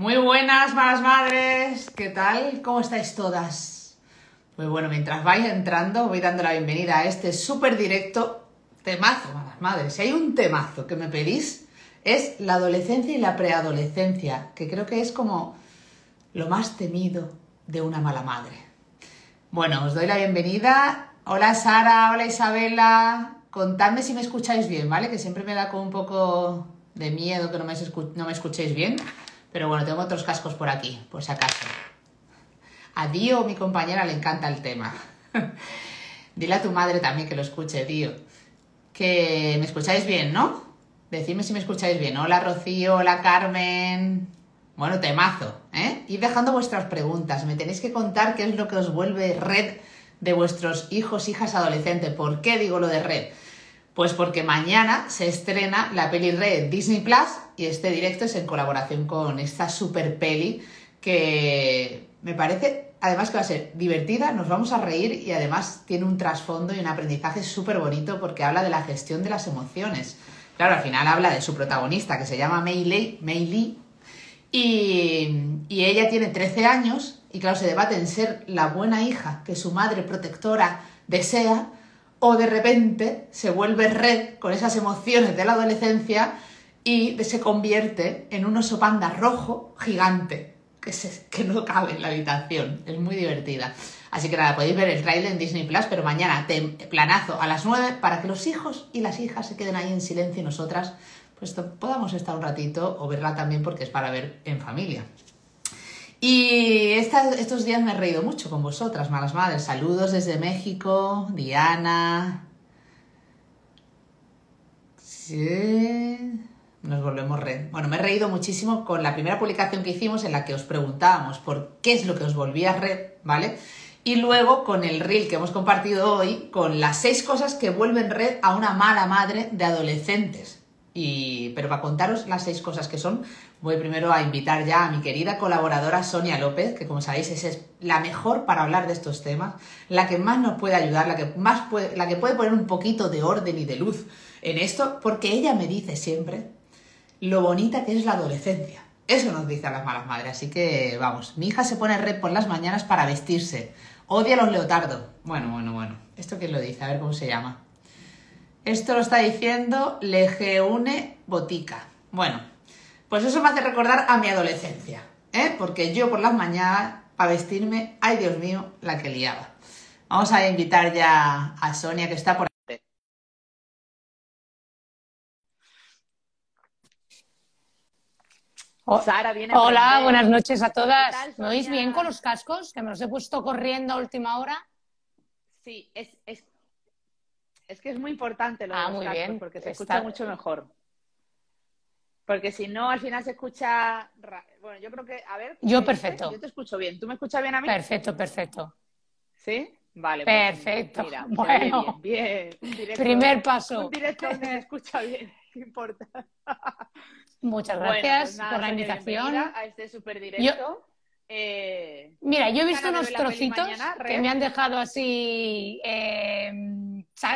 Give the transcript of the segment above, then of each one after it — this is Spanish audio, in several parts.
Muy buenas, malas madres. ¿Qué tal? ¿Cómo estáis todas? Pues bueno, mientras vais entrando, voy dando la bienvenida a este súper directo temazo, malas madres. Si hay un temazo que me pedís, es la adolescencia y la preadolescencia, que creo que es como lo más temido de una mala madre. Bueno, os doy la bienvenida. Hola Sara, hola Isabela. Contadme si me escucháis bien, ¿vale? Que siempre me da como un poco de miedo que no no me escuchéis bien. Pero bueno, tengo otros cascos por aquí, por si acaso. adiós mi compañera, le encanta el tema. Dile a tu madre también que lo escuche, Dio. Que me escucháis bien, ¿no? Decidme si me escucháis bien. Hola, Rocío, hola, Carmen. Bueno, temazo, ¿eh? Y dejando vuestras preguntas. Me tenéis que contar qué es lo que os vuelve red de vuestros hijos, hijas adolescentes. ¿Por qué digo lo de red? Pues porque mañana se estrena la peli red Disney Plus y este directo es en colaboración con esta super peli que me parece, además que va a ser divertida, nos vamos a reír y además tiene un trasfondo y un aprendizaje súper bonito porque habla de la gestión de las emociones. Claro, al final habla de su protagonista que se llama Mei Lee, y, y ella tiene 13 años y claro, se debate en ser la buena hija que su madre protectora desea o de repente se vuelve red con esas emociones de la adolescencia y se convierte en un oso panda rojo gigante que, no cabe en la habitación. Es muy divertida. Así que nada, podéis ver el trailer en Disney Plus, pero mañana te planazo a las 9 para que los hijos y las hijas se queden ahí en silencio y nosotras pues podamos estar un ratito o verla también porque es para ver en familia. Y estos días me he reído mucho con vosotras, malas madres. Saludos desde México, Diana. Sí. Nos volvemos red. Bueno, me he reído muchísimo con la primera publicación que hicimos en la que os preguntábamos por qué es lo que os volvía red, ¿vale? Y luego con el reel que hemos compartido hoy, con las seis cosas que vuelven red a una mala madre de adolescentes. Y, pero para contaros las seis cosas que son, voy primero a invitar ya a mi querida colaboradora Sonia López, que como sabéis es, la mejor para hablar de estos temas, la que más nos puede ayudar, la que, más puede, la que puede poner un poquito de orden y de luz en esto, porque ella me dice siempre lo bonita que es la adolescencia. Eso nos dicen las malas madres, así que vamos, mi hija se pone red por las mañanas para vestirse, odia los leotardos. Bueno, bueno, bueno, ¿esto quién lo dice? A ver cómo se llama. Esto lo está diciendo Legeune Botica. Bueno, pues eso me hace recordar a mi adolescencia, ¿eh? porque yo por las mañanas, para vestirme, ay Dios mío, la que liaba. Vamos a invitar ya a Sonia, que está por ahí. Oh, Hola, buenas noches a todas. ¿Me oís bien con los cascos? Que me los he puesto corriendo a última hora. Sí, es es que es muy importante lo que de ah, los porque se escucha mucho mejor. Porque si no, al final se escucha. Bueno, yo creo que. A ver. Yo perfecto. Yo te escucho bien. ¿Tú me escuchas bien a mí? Perfecto, perfecto. ¿Sí? Vale. Pues perfecto. mira, bueno. Bien. bien. Primer paso. Un directo se escucha bien. importa? Muchas pues gracias por la invitación. A este super directo. Eh, Mira, yo he visto unos trocitos que me han dejado así eh,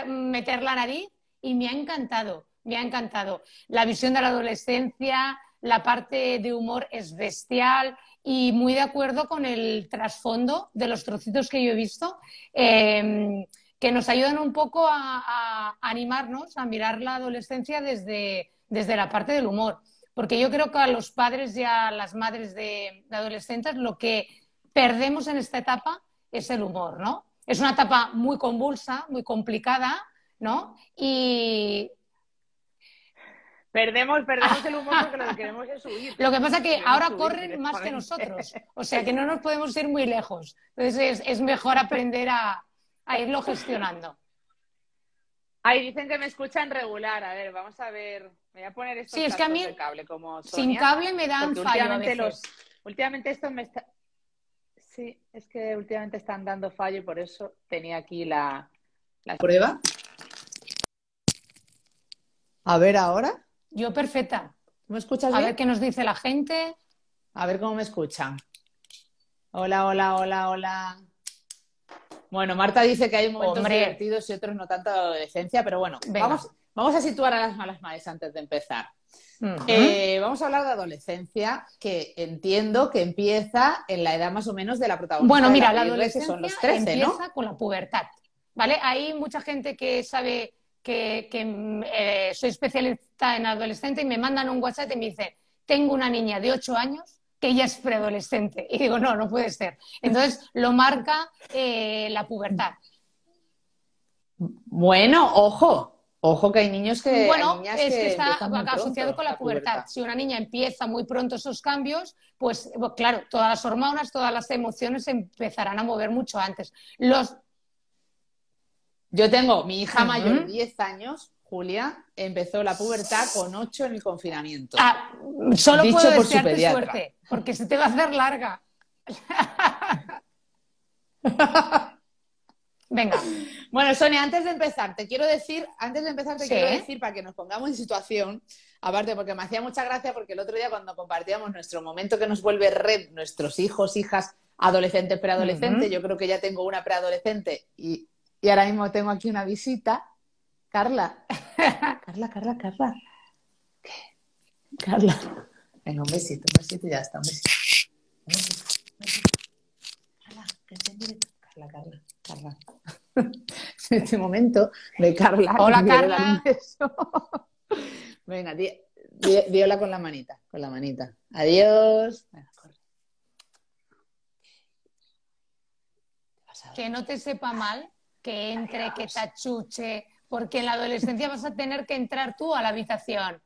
meter la nariz y me ha encantado, me ha encantado. La visión de la adolescencia, la parte de humor es bestial y muy de acuerdo con el trasfondo de los trocitos que yo he visto, em, que nos ayudan un poco a, animarnos a mirar la adolescencia desde la parte del humor. Porque yo creo que a los padres y a las madres de, adolescentes lo que perdemos en esta etapa es el humor, ¿no? Es una etapa muy convulsa, muy complicada, ¿no? Y Perdemos, el humor porque lo que queremos es subir. Lo que pasa es que ahora corren más que nosotros, o sea que no nos podemos ir muy lejos. Entonces es, mejor aprender a, irlo gestionando. Ay, dicen que me escuchan regular. A ver, vamos a ver. Me voy a poner esto sí, es cable como sin cable me dan fallo últimamente, Los, últimamente esto me está... Sí, es que últimamente están dando fallo y por eso tenía aquí la... la... ¿Prueba? A ver ahora. Yo perfecta. ¿Me escuchas bien? A ver qué nos dice la gente. A ver cómo me escuchan. Hola, hola, hola, hola. Bueno, Marta dice que hay momentos divertidos y otros no tanto de adolescencia, pero bueno, vamos, a situar a las, malas madres antes de empezar. Eh, vamos a hablar de adolescencia, que entiendo que empieza en la edad más o menos de la protagonista. Bueno, mira, la, adolescencia son los empieza con la pubertad, ¿vale? Hay mucha gente que sabe que, eh, soy especialista en adolescente y me mandan un WhatsApp y me dicen, tengo una niña de 8 años que ella es preadolescente. Y digo, no, no puede ser. Entonces lo marca eh, la pubertad. Bueno, ojo, ojo que hay niños que. Bueno, es que, está asociado con la, pubertad. Si una niña empieza muy pronto esos cambios, pues, pues claro, todas las hormonas, todas las emociones empezarán a mover mucho antes. Los... Yo tengo mi hija mayor, de 10 años, Julia, empezó la pubertad con 8 en el confinamiento. Ah, solo por suerte porque se te va a hacer larga. Venga. Bueno, Sonia, antes de empezar, te quiero decir, antes de empezar, te quiero decir para que nos pongamos en situación, aparte porque me hacía mucha gracia porque el otro día cuando compartíamos nuestro momento que nos vuelve red, nuestros hijos, hijas, adolescentes, preadolescentes, yo creo que ya tengo una preadolescente y, y ahora mismo tengo aquí una visita. Carla. Carla, Carla, Carla. ¿Qué? Carla. Venga, un besito, un besito y ya está, un besito. Un besito, un besito. Carla, que se mire. Carla, Carla, Carla. en este momento de Carla. Hola, Carla. Venga, di, con la manita, con la manita. Adiós. Que no te sepa mal, que entre, que tachuche, porque en la adolescencia vas a tener que entrar tú a la habitación.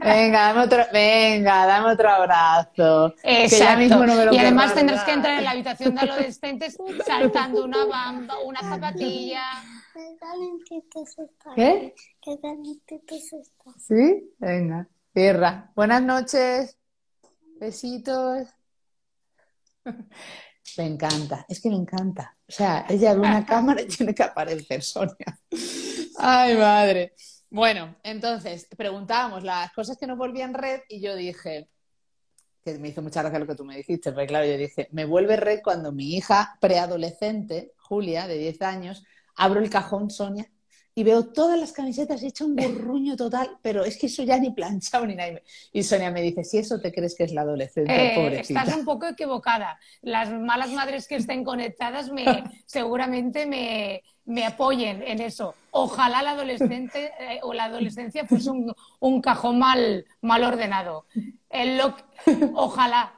Venga, dame otro, venga, dame otro abrazo. Exacto. y además tendrás que entrar en la habitación de adolescentes saltando una bamba, una zapatilla. ¿Qué? ¿Sí? Venga, tierra. Buenas noches. Besitos. Me encanta, es que me encanta. O sea, ella ve una cámara y tiene que aparecer Sonia. Ay, madre. Bueno, entonces preguntábamos las cosas que no volvían red y yo dije, que me hizo mucha gracia lo que tú me dijiste, pero claro, yo dije, me vuelve red cuando mi hija preadolescente, Julia, de 10 años, abro el cajón, Sonia, y veo todas las camisetas hecha un burruño total, pero es que eso ya ni planchado ni nada. Y Sonia me dice, si eso te crees que es la adolescente, eh, pobre Estás un poco equivocada. Las malas madres que estén conectadas me, seguramente me, me apoyen en eso. Ojalá la adolescente eh, o la adolescencia fuese un, cajón mal, ordenado. ojalá.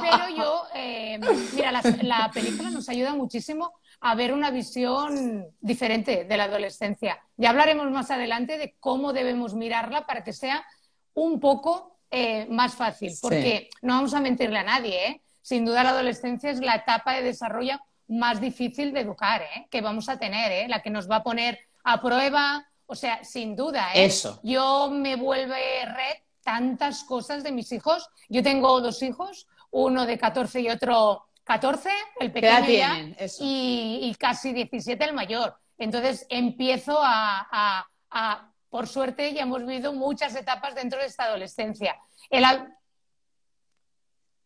Pero yo, eh, mira, la, película nos ayuda muchísimo a ver una visión diferente de la adolescencia. Ya hablaremos más adelante de cómo debemos mirarla para que sea un poco eh, más fácil, porque no vamos a mentirle a nadie, Sin duda la adolescencia es la etapa de desarrollo más difícil de educar, ¿eh? que vamos a tener, ¿eh? la que nos va a poner a prueba, o sea, sin duda. ¿eh? Eso. Yo me vuelve red tantas cosas de mis hijos. Yo tengo dos hijos, uno de 14 y otro 14, el pequeño y, casi 17 el mayor. Entonces empiezo a, a, por suerte, ya hemos vivido muchas etapas dentro de esta adolescencia. El,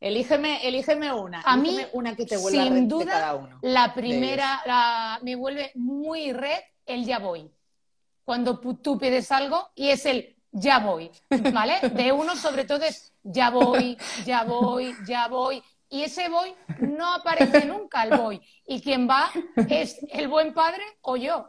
Elígeme, una. A mí, una que te vuelve sin duda, La primera, me vuelve muy red el ya voy. Cuando tú pides algo y es el ya voy, ¿vale? De uno sobre todo es ya voy, ya voy, ya voy. Y ese voy no aparece nunca el voy. Y quien va es el buen padre o yo,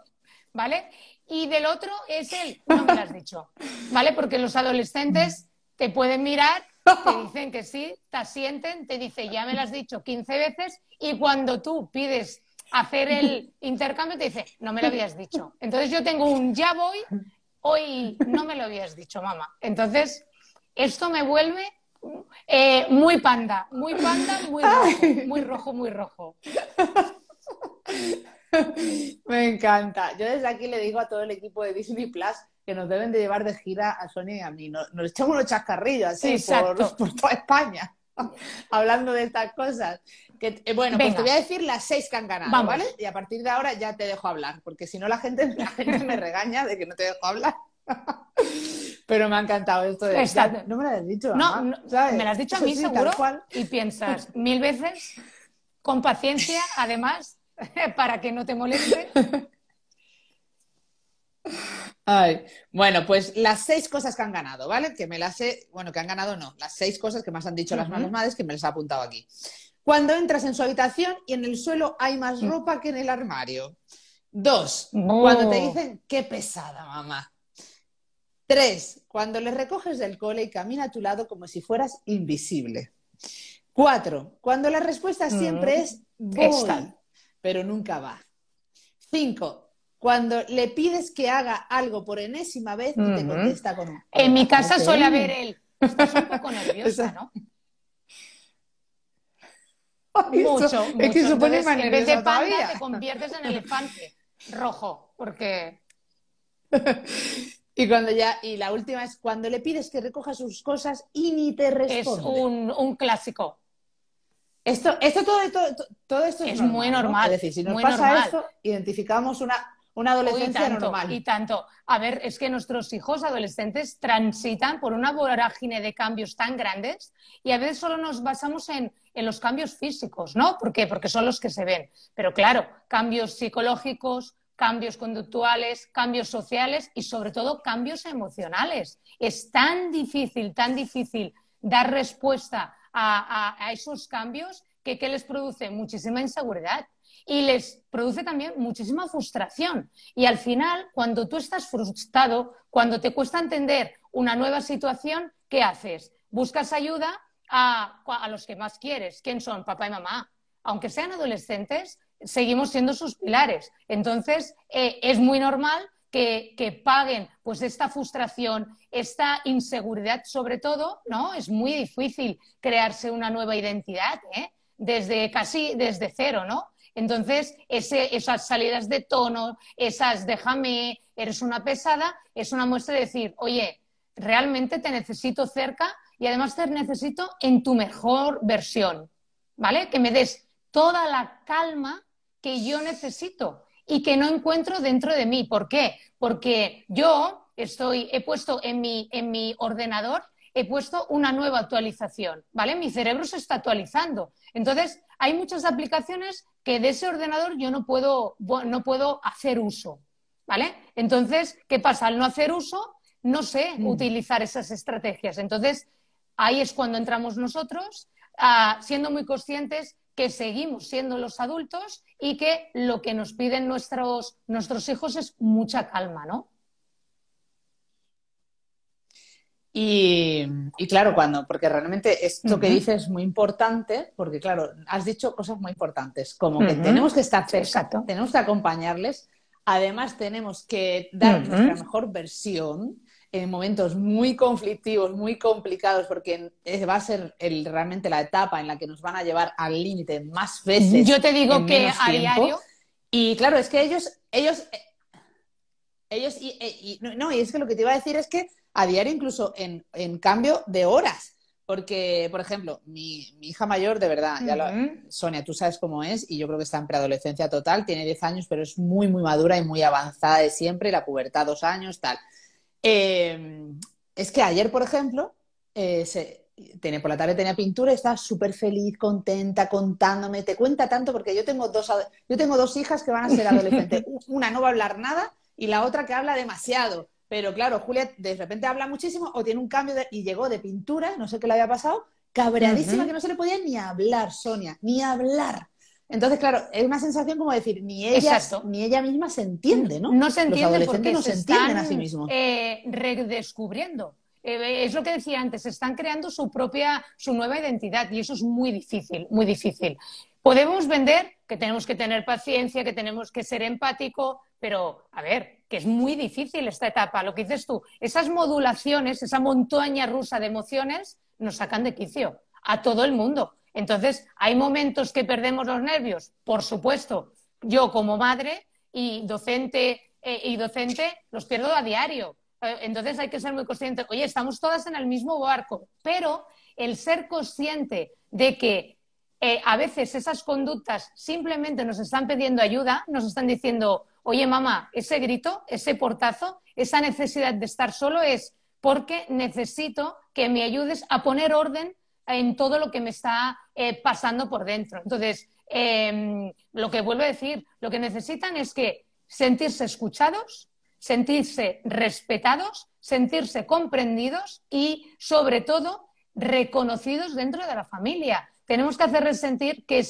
¿vale? Y del otro es el no me lo has dicho, ¿vale? Porque los adolescentes te pueden mirar te dicen que sí, te asienten, te dice ya me lo has dicho 15 veces y cuando tú pides hacer el intercambio te dice no me lo habías dicho. Entonces yo tengo un ya voy, hoy no me lo habías dicho, mamá. Entonces esto me vuelve eh, muy panda, muy panda, muy muy rojo, muy rojo. Me encanta. Yo desde aquí le digo a todo el equipo de Disney Plus que nos deben de llevar de gira a Sonia y a mí. Nos, echamos unos chascarrillos así por, toda España hablando de estas cosas. Que, eh, bueno, pues te voy a decir las seis que han ganado, ¿vale? Y a partir de ahora ya te dejo hablar, porque si no la gente, la gente me regaña de que no te dejo hablar. Pero me ha encantado esto de... no me lo has dicho. No, me lo has dicho a mí seguro. Y piensas mil veces, con paciencia, además, para que no te moleste bueno, pues las seis cosas que han ganado, ¿vale? Que me las he, bueno, que han ganado no, las seis cosas que más han dicho las malas madres que me las ha apuntado aquí. Cuando entras en su habitación y en el suelo hay más ropa que en el armario. Dos, cuando te dicen, qué pesada, mamá. Tres, cuando le recoges del cole y camina a tu lado como si fueras invisible. Cuatro, cuando la respuesta siempre mm. es pero nunca va. Cinco, cuando le pides que haga algo por enésima vez, no te contesta con un... En mi casa suele haber él. Estás un poco nerviosa, ¿no? mucho, Es que supone en vez de panda te conviertes en elefante rojo, porque... Y cuando ya, y la última es cuando le pides que recoja sus cosas y ni te responde. Es un, un clásico. Esto, esto todo, todo, esto es, es muy normal. Es decir, si nos pasa esto, identificamos una una adolescencia y tanto, normal. Y tanto. A ver, es que nuestros hijos adolescentes transitan por una vorágine de cambios tan grandes y a veces solo nos basamos en, los cambios físicos, ¿no? ¿Por qué? Porque son los que se ven. Pero claro, cambios psicológicos, cambios conductuales, cambios sociales y sobre todo cambios emocionales. Es tan difícil, tan difícil dar respuesta a, esos cambios que, que les produce muchísima inseguridad y les produce también muchísima frustración. Y al final, cuando tú estás frustrado, cuando te cuesta entender una nueva situación, ¿qué haces? Buscas ayuda a, los que más quieres. ¿Quién son? Papá y mamá. Aunque sean adolescentes, seguimos siendo sus pilares. Entonces, eh, es muy normal que, paguen pues esta frustración, esta inseguridad sobre todo, ¿no? Es muy difícil crearse una nueva identidad, ¿eh? Desde casi, desde cero, ¿no? Entonces, esas salidas de tono, esas déjame, eres una pesada, es una muestra de decir, oye, realmente te necesito cerca y además te necesito en tu mejor versión, ¿vale? Que me des toda la calma que yo necesito y que no encuentro dentro de mí. ¿Por qué? Porque yo estoy, he puesto en mi, en mi ordenador, he puesto una nueva actualización, ¿vale? Mi cerebro se está actualizando. Entonces, hay muchas aplicaciones que de ese ordenador yo no puedo, no puedo hacer uso, ¿vale? Entonces, ¿qué pasa? Al no hacer uso, no sé mm. utilizar esas estrategias. Entonces, ahí es cuando entramos nosotros, ah, siendo muy conscientes que seguimos siendo los adultos y que lo que nos piden nuestros, nuestros hijos es mucha calma, ¿no? Y Em, y, claro, cuando, porque realmente esto que dices es muy importante, porque claro, has dicho cosas muy importantes, como que tenemos que estar cerca, tenemos que acompañarles, además tenemos que dar la nuestra mejor versión en momentos muy conflictivos, muy complicados, porque va a ser el, realmente la etapa en la que nos van a llevar al límite más veces. Yo te digo que a diario. Y claro, es que ellos, ellos, eh, ellos, y, eh, no, y es que lo que te iba a decir es que a diario, incluso en, cambio de horas. Porque, por ejemplo, mi, hija mayor, de verdad, Sonia, tú sabes cómo es, y yo creo que está en preadolescencia total, tiene 10 años, pero es muy, muy madura y muy avanzada de siempre, la pubertad, dos años, tal. Em, es que ayer, por ejemplo, eh, se, por la tarde tenía pintura y estaba súper feliz, contenta, contándome. Te cuenta tanto porque yo tengo dos, yo tengo dos hijas que van a ser adolescentes. Una no va a hablar nada y la otra que habla demasiado. Pero claro, Julia de repente habla muchísimo o tiene un cambio y llegó de pintura, no sé qué le había pasado, cabreadísima que no se le podía ni hablar, Sonia, ni hablar. Entonces, claro, es una sensación como decir, ni ella, ni ella misma se entiende, ¿no? No se entiende Los porque no se, se a sí mismos. Eh, redescubriendo. Eh, eh, es lo que decía antes, están creando su propia, su nueva identidad y eso es muy difícil, muy difícil. Podemos vender que tenemos que tener paciencia, que tenemos que ser empático, pero a ver, que es muy difícil esta etapa. Lo que dices tú, esas modulaciones, esa montaña rusa de emociones, nos sacan de quicio a todo el mundo. Entonces, hay momentos que perdemos los nervios, por supuesto. Yo como madre y docente eh, y docente los pierdo a diario. Eh, entonces hay que ser muy consciente. Oye, estamos todas en el mismo barco, pero el ser consciente de que eh, a veces esas conductas simplemente nos están pidiendo ayuda, nos están diciendo, oye mamá, ese grito, ese portazo, esa necesidad de estar solo es porque necesito que me ayudes a poner orden en todo lo que me está eh, pasando por dentro. Entonces, em, lo que vuelvo a decir, lo que necesitan es que sentirse escuchados, sentirse respetados, sentirse comprendidos y, sobre todo, reconocidos dentro de la familia tenemos que hacerles sentir que,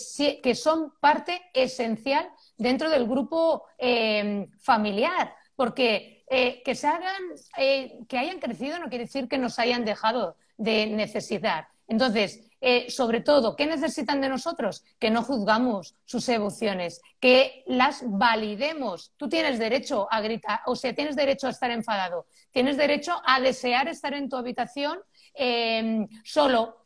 son parte esencial dentro del grupo eh, familiar, porque eh, que se hagan, eh, que hayan crecido no quiere decir que nos hayan dejado de necesitar. Entonces, sobre todo, ¿qué necesitan de nosotros? Que no juzgamos sus emociones, que las validemos. Tú tienes derecho a gritar, o sea, tienes derecho a estar enfadado, tienes derecho a desear estar en tu habitación solo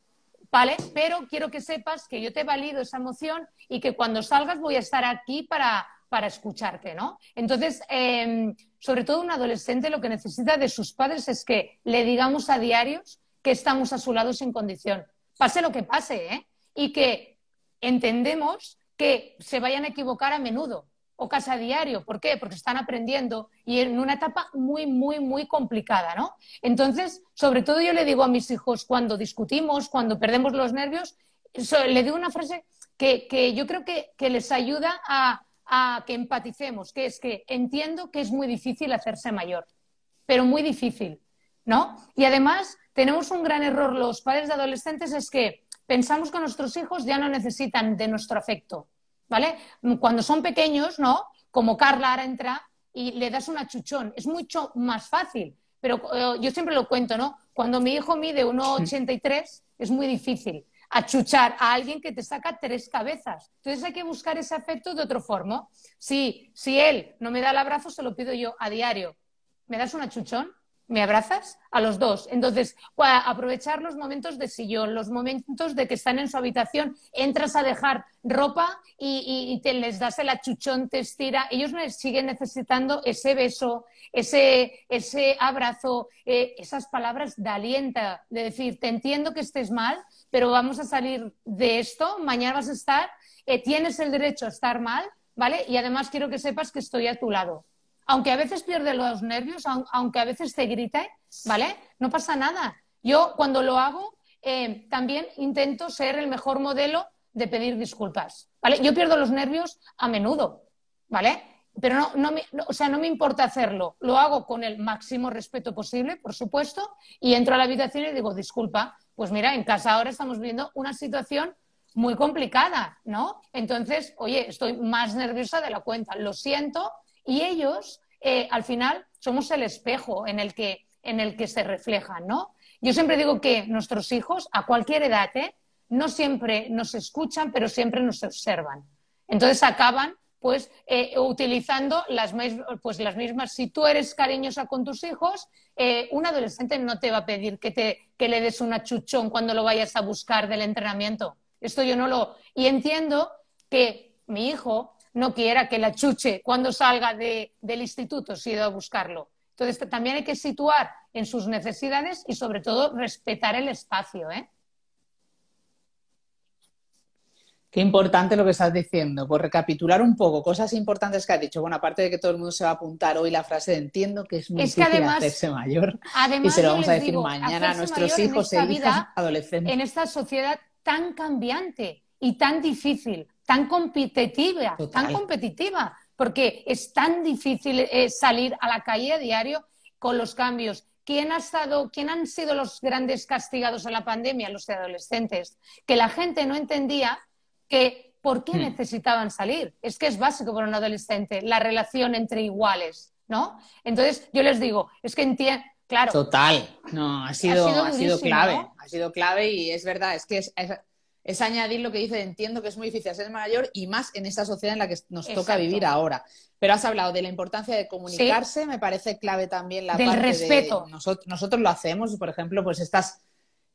¿vale? Pero quiero que sepas que yo te he valido esa emoción y que cuando salgas voy a estar aquí para, para escucharte, ¿no? Entonces, em, sobre todo un adolescente lo que necesita de sus padres es que le digamos a diarios que estamos a su lado sin condición, pase lo que pase, ¿eh? Y que entendemos que se vayan a equivocar a menudo, o casa diario. ¿Por qué? Porque están aprendiendo y en una etapa muy, muy, muy complicada, ¿no? Entonces, sobre todo yo le digo a mis hijos cuando discutimos, cuando perdemos los nervios, le digo una frase que, yo creo que, les ayuda a, a que empaticemos, que es que entiendo que es muy difícil hacerse mayor, pero muy difícil, ¿no? Y además tenemos un gran error los padres de adolescentes, es que pensamos que nuestros hijos ya no necesitan de nuestro afecto, ¿vale? Cuando son pequeños, ¿no? Como Carla ahora entra y le das un chuchón, es mucho más fácil. Pero eh, yo siempre lo cuento, ¿no? Cuando mi hijo mide 1,83 es muy difícil achuchar a alguien que te saca tres cabezas. Entonces hay que buscar ese afecto de otra forma. Si, si él no me da el abrazo, se lo pido yo a diario. ¿Me das un achuchón? me abrazas a los dos. Entonces, aprovechar los momentos de sillón, los momentos de que están en su habitación, entras a dejar ropa y, te les das el achuchón, te estira. Ellos siguen necesitando ese beso, ese, ese abrazo, eh, esas palabras de alienta, de decir, te entiendo que estés mal, pero vamos a salir de esto, mañana vas a estar, eh, tienes el derecho a estar mal, ¿vale? Y además quiero que sepas que estoy a tu lado aunque a veces pierde los nervios, aunque a veces te grite, ¿vale? No pasa nada. Yo cuando lo hago, eh, también intento ser el mejor modelo de pedir disculpas, ¿vale? Yo pierdo los nervios a menudo, ¿vale? Pero no, me, o sea, no me importa hacerlo. Lo hago con el máximo respeto posible, por supuesto, y entro a la habitación y digo, disculpa, pues mira, en casa ahora estamos viendo una situación muy complicada, ¿no? Entonces, oye, estoy más nerviosa de la cuenta, lo siento, y ellos, eh, al final, somos el espejo en el que, en el que se reflejan, ¿no? Yo siempre digo que nuestros hijos, a cualquier edad, ¿eh? no siempre nos escuchan, pero siempre nos observan. Entonces acaban pues eh, utilizando las, pues, las mismas. Si tú eres cariñosa con tus hijos, un adolescente no te va a pedir que, te, que le des una chuchón cuando lo vayas a buscar del entrenamiento. Esto yo no lo. Y entiendo que mi hijo no quiera que la chuche cuando salga del instituto si ido a buscarlo. Entonces también hay que situar en sus necesidades y sobre todo respetar el espacio. ¿eh? Qué importante lo que estás diciendo. Por pues recapitular un poco, cosas importantes que has dicho. Bueno, aparte de que todo el mundo se va a apuntar hoy la frase de entiendo que es muy difícil hacerse mayor. y se vamos a decir mañana a nuestros hijos e hijas adolescentes. En esta sociedad tan cambiante y tan difícil, tan competitiva, tan competitiva, porque es tan difícil eh, salir a la calle a diario con los cambios. ¿Quién, ha estado, ¿Quién han sido los grandes castigados en la pandemia? Los adolescentes. Que la gente no entendía que por qué hmm. necesitaban salir. Es que es básico para un adolescente la relación entre iguales, ¿no? Entonces yo les digo, es que entiendo, claro. Total, no, ha sido, ha sido, clave, ha sido clave y es verdad, es que es es añadir lo que dice, entiendo que es muy difícil ser mayor y más en esta sociedad en la que nos toca vivir ahora. Pero has hablado de la importancia de comunicarse, me parece clave también la respeto. De, nosotros, nosotros, lo hacemos, por ejemplo, pues estás...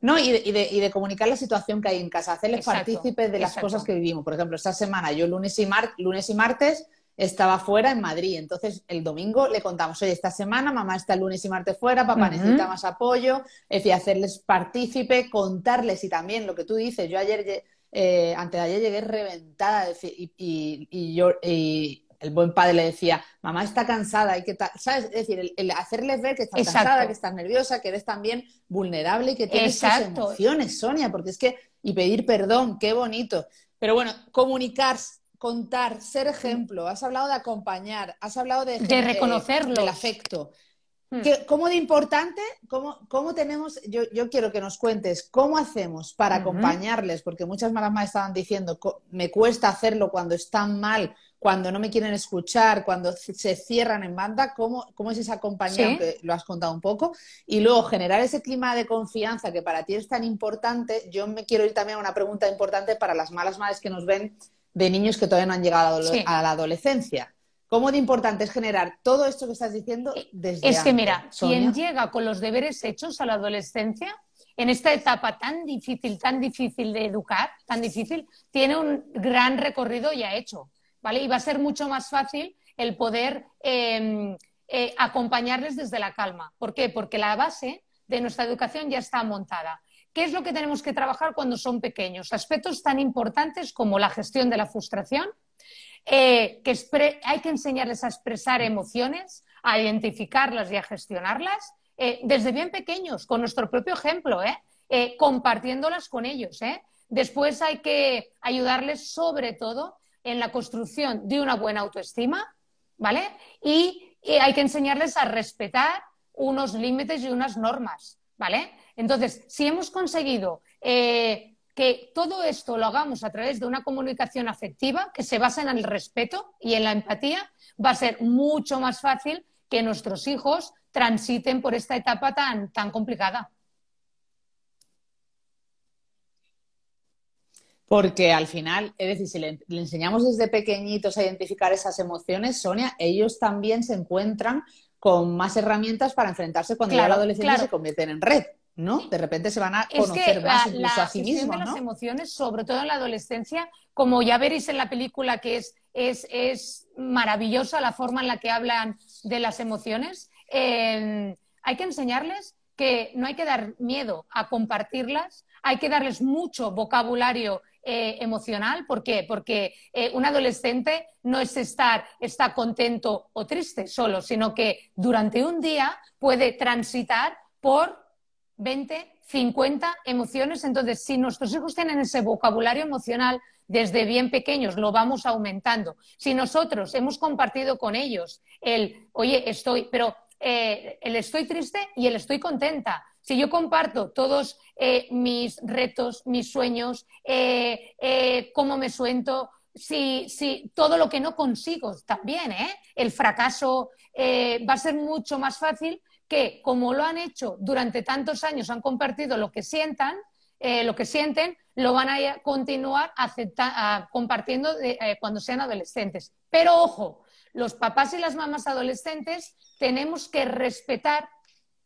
No, y de, comunicar la situación que hay en casa, hacerles partícipes de las cosas que vivimos. Por ejemplo, esta semana, yo lunes y martes, estaba fuera en Madrid. Entonces, el domingo le contamos, oye, esta semana mamá está el lunes y martes fuera, papá necesita más apoyo, es decir, hacerles partícipe, contarles y también lo que tú dices. Yo ayer, eh, antes de ayer llegué reventada y, yo... Y, el buen padre le decía, mamá está cansada, hay que ¿sabes? Es decir, el, hacerles ver que estás cansada, que estás nerviosa, que eres también vulnerable y que tienes esas emociones, Sonia, porque es que, y pedir perdón, qué bonito. Pero bueno, comunicarse contar, ser mm. ejemplo, has hablado de acompañar, has hablado de, eh, reconocerlo. afecto. Mm. ¿Cómo de importante, cómo, tenemos, yo, quiero que nos cuentes, cómo hacemos para acompañarles? Porque muchas malas madres estaban diciendo, me cuesta hacerlo cuando están mal, cuando no me quieren escuchar, cuando se cierran en banda, ¿cómo, es esa acompañamiento? lo has contado un poco. Y luego generar ese clima de confianza que para ti es tan importante. Yo me quiero ir también a una pregunta importante para las malas madres que nos ven de niños que todavía no han llegado a la adolescencia. ¿Cómo de importante es generar todo esto que estás diciendo eh, desde Es que mira, quien llega con los deberes hechos a la adolescencia, en esta etapa tan difícil, tan difícil de educar, tan difícil, tiene un gran recorrido ya hecho, ¿vale? Y va a ser mucho más fácil el poder em, eh, acompañarles desde la calma. ¿Por qué? Porque la base de nuestra educación ya está montada. ¿Qué es lo que tenemos que trabajar cuando son pequeños? Aspectos tan importantes como la gestión de la frustración, eh, que hay que enseñarles a expresar emociones, a identificarlas y a gestionarlas eh, desde bien pequeños, con nuestro propio ejemplo, ¿eh? compartiéndolas con ellos. Después hay que ayudarles sobre todo en la construcción de una buena autoestima, ¿vale? Y hay que enseñarles a respetar unos límites y unas normas. Entonces, si hemos conseguido eh, que todo esto lo hagamos a través de una comunicación afectiva que se basa en el respeto y en la empatía, va a ser mucho más fácil que nuestros hijos transiten por esta etapa tan, complicada. Porque al final, es decir, si le, enseñamos desde pequeñitos a identificar esas emociones, Sonia, ellos también se encuentran con más herramientas para enfrentarse cuando ya la adolescencia se convierten en red. ¿no? De repente se van a conocer más a sí mismos, ¿no? las emociones, sobre todo en la adolescencia, como ya veréis en la película que es, es, maravillosa la forma en la que hablan de las emociones, em, hay que enseñarles que no hay que dar miedo a compartirlas, hay que darles mucho vocabulario eh, emocional. ¿Por qué? Porque eh, un adolescente no es estar está contento o triste solo, sino que durante un día puede transitar por 20, 50 emociones. Entonces, si nuestros hijos tienen ese vocabulario emocional desde bien pequeños, lo vamos aumentando. Si nosotros hemos compartido con ellos el, oye, estoy, pero eh, el estoy triste y el estoy contenta, si yo comparto todos eh, mis retos, mis sueños, eh, eh, cómo me suento, si, todo lo que no consigo también, el fracaso, va a ser mucho más fácil que, como lo han hecho durante tantos años, han compartido lo que sientan, lo que sienten, lo van a continuar ah, compartiendo cuando sean adolescentes. Pero ojo, los papás y las mamás adolescentes tenemos que respetar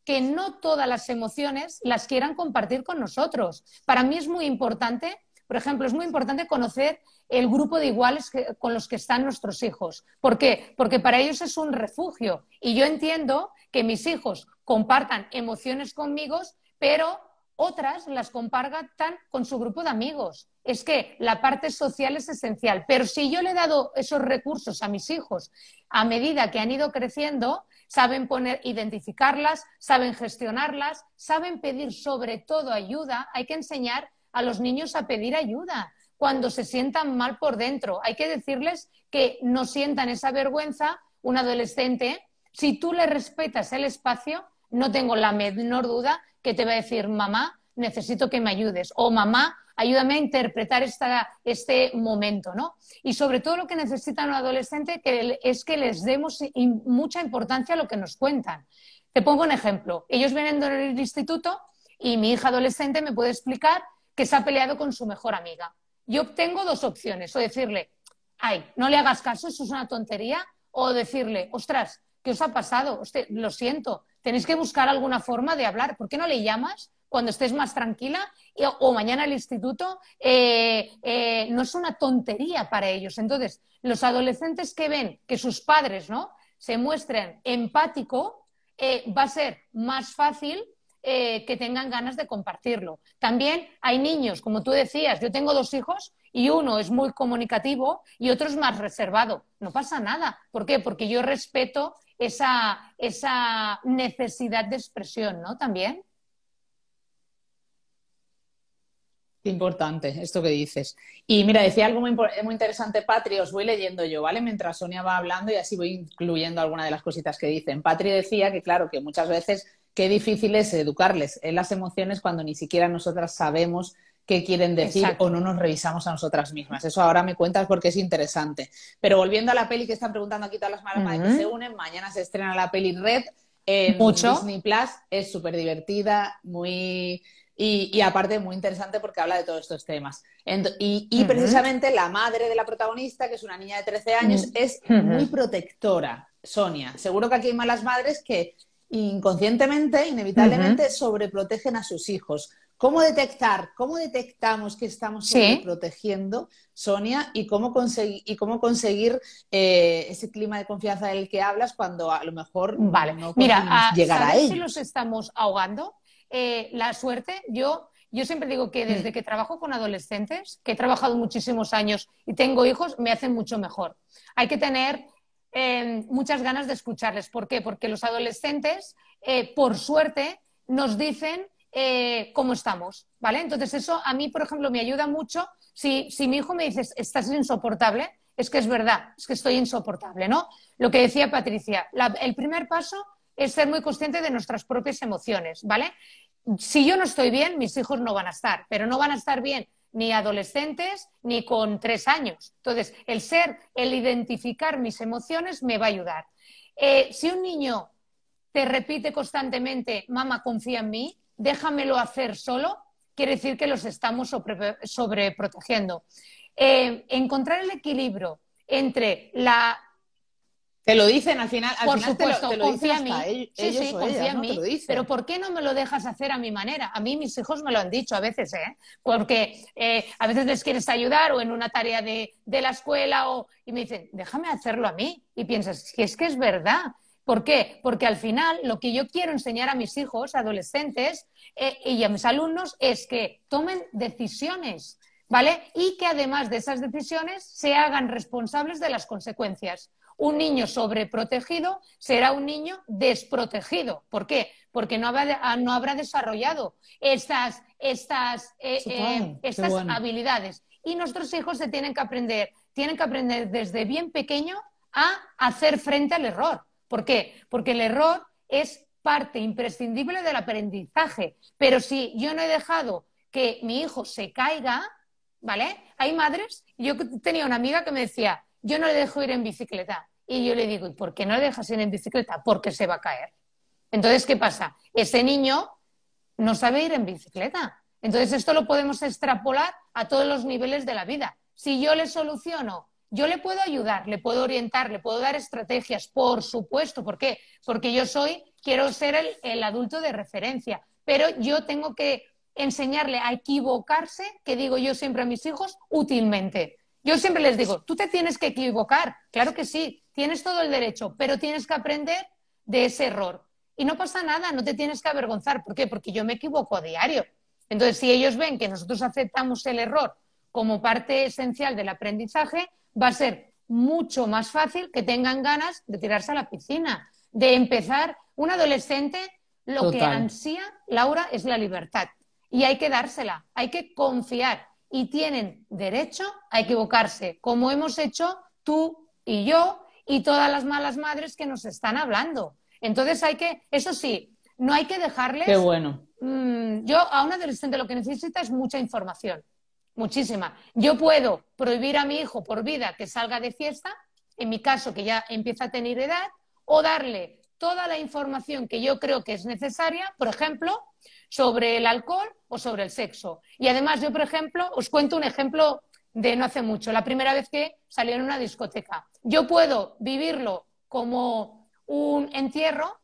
que no todas las emociones las quieran compartir con nosotros. Para mí es muy importante, por ejemplo, es muy importante conocer el grupo de iguales con los que están nuestros hijos. ¿Por qué? Porque para ellos es un refugio. Y yo entiendo que mis hijos compartan emociones conmigo, pero otras las compartan con su grupo de amigos. Es que la parte social es esencial. Pero si yo le he dado esos recursos a mis hijos a medida que han ido creciendo, saben poner, identificarlas, saben gestionarlas, saben pedir sobre todo ayuda. Hay que enseñar a los niños a pedir ayuda cuando se sientan mal por dentro. Hay que decirles que no sientan esa vergüenza un adolescente. Si tú le respetas el espacio, no tengo la menor duda que te va a decir, mamá, necesito que me ayudes. O mamá, ayúdame a interpretar este momento, ¿no? Y sobre todo lo que necesita un adolescente es que les demos mucha importancia a lo que nos cuentan. Te pongo un ejemplo. Ellos vienen del instituto y mi hija adolescente me puede explicar que se ha peleado con su mejor amiga. Yo obtengo dos opciones, o decirle, ay, no le hagas caso, eso es una tontería, o decirle, ostras, ¿qué os ha pasado? lo siento, tenéis que buscar alguna forma de hablar. ¿Por qué no le llamas cuando estés más tranquila o mañana al instituto, eh, eh, no es una tontería para ellos. Entonces, los adolescentes que ven que sus padres se muestren empático, eh, va a ser más fácil que tengan ganas de compartirlo. También hay niños, como tú decías, yo tengo dos hijos y uno es muy comunicativo y otro es más reservado. No pasa nada. ¿Por qué? Porque yo respeto esa, esa necesidad de expresión, ¿no? También. Importante, esto que dices. Y mira, decía algo muy, muy interesante, Patri, os voy leyendo yo, ¿vale? Mientras Sonia va hablando y así voy incluyendo algunas de las cositas que dicen. Patri decía que, claro, que muchas veces qué difícil es educarles en las emociones cuando ni siquiera nosotras sabemos qué quieren decir o no nos revisamos a nosotras mismas. Eso ahora me cuentas porque es interesante. Pero volviendo a la peli que están preguntando aquí todas las malas que se unen, mañana se estrena la peli Red Mucho. Disney Plus. Es súper divertida, muy y, aparte muy interesante porque habla de todos estos temas. y, precisamente la madre de la protagonista, que es una niña de 13 años, es muy protectora, Sonia. Seguro que aquí hay malas madres que inconscientemente, inevitablemente, sobreprotegen a sus hijos. ¿Cómo detectar? ¿Cómo detectamos que estamos protegiendo, Sonia? ¿Y cómo, conseguir eh, ese clima de confianza del que hablas cuando a lo mejor vale. a, ah, llegar a si los estamos ahogando? Eh, la suerte, yo, yo siempre digo que desde mm. que trabajo con adolescentes, que he trabajado muchísimos años y tengo hijos, me hacen mucho mejor. Hay que tener em, muchas ganas de escucharles. ¿Por qué? Porque los adolescentes, eh, por suerte, nos dicen eh, cómo estamos, ¿vale? Entonces eso a mí, por ejemplo, me ayuda mucho. Si, si mi hijo me dice, estás insoportable, es que es verdad, es que estoy insoportable, ¿no? Lo que decía Patricia, el primer paso es ser muy consciente de nuestras propias emociones, ¿vale? si yo no estoy bien, mis hijos no van a estar, pero no van a estar bien ni adolescentes ni con tres años. Entonces, el ser, el identificar mis emociones me va a ayudar. Eh, si un niño te repite constantemente, mamá, confía en mí, déjamelo hacer solo, quiere decir que los estamos sobreprotegiendo. Eh, encontrar el equilibrio entre la te lo dicen al final. por supuesto, te lo, confía en mí. sí, sí, confía en mí. Pero ¿por qué no me lo dejas hacer a mi manera? A mí mis hijos me lo han dicho a veces, ¿eh? Porque eh, a veces les quieres ayudar o en una tarea de, la escuela o, y me dicen, déjame hacerlo a mí. Y piensas, es que es verdad. ¿Por qué? Porque al final lo que yo quiero enseñar a mis hijos, adolescentes eh, y a mis alumnos es que tomen decisiones, ¿vale? Y que además de esas decisiones se hagan responsables de las consecuencias. Un niño sobreprotegido será un niño desprotegido. ¿Por qué? Porque no habrá, desarrollado estas, habilidades. Y nuestros hijos se tienen que aprender, tienen que aprender desde bien pequeño a hacer frente al error. ¿Por qué? Porque el error es parte imprescindible del aprendizaje. Pero si yo no he dejado que mi hijo se caiga, ¿vale? Hay madres, yo tenía una amiga que me decía, yo no le dejo ir en bicicleta. Y yo le digo, ¿y por qué no le dejas ir en bicicleta? Porque se va a caer. Entonces, ¿qué pasa? Ese niño no sabe ir en bicicleta. Entonces, esto lo podemos extrapolar a todos los niveles de la vida. Si yo le soluciono, yo le puedo ayudar, le puedo orientar, le puedo dar estrategias, por supuesto. ¿Por qué? Porque yo soy, quiero ser el, el adulto de referencia, pero yo tengo que enseñarle a equivocarse, que digo yo siempre a mis hijos, útilmente. Yo siempre les digo, tú te tienes que equivocar, claro que sí, tienes todo el derecho, pero tienes que aprender de ese error. Y no pasa nada, no te tienes que avergonzar. ¿Por qué? Porque yo me equivoco a diario. Entonces, si ellos ven que nosotros aceptamos el error como parte esencial del aprendizaje, va a ser mucho más fácil que tengan ganas de tirarse a la piscina, de empezar. Un adolescente lo que ansía, Laura, es la libertad. Y hay que dársela, hay que confiar y tienen derecho a equivocarse, como hemos hecho tú y yo y todas las malas madres que nos están hablando. Entonces hay que, eso sí, no hay que dejarles. Qué bueno. Mm, yo a un adolescente lo que necesita es mucha información, muchísima. Yo puedo prohibir a mi hijo por vida que salga de fiesta, en mi caso que ya empieza a tener edad, o darle toda la información que yo creo que es necesaria, por ejemplo, sobre el alcohol o sobre el sexo. Y además, yo, por ejemplo, os cuento un ejemplo de no hace mucho, la primera vez que salí en una discoteca. Yo puedo vivirlo como un entierro,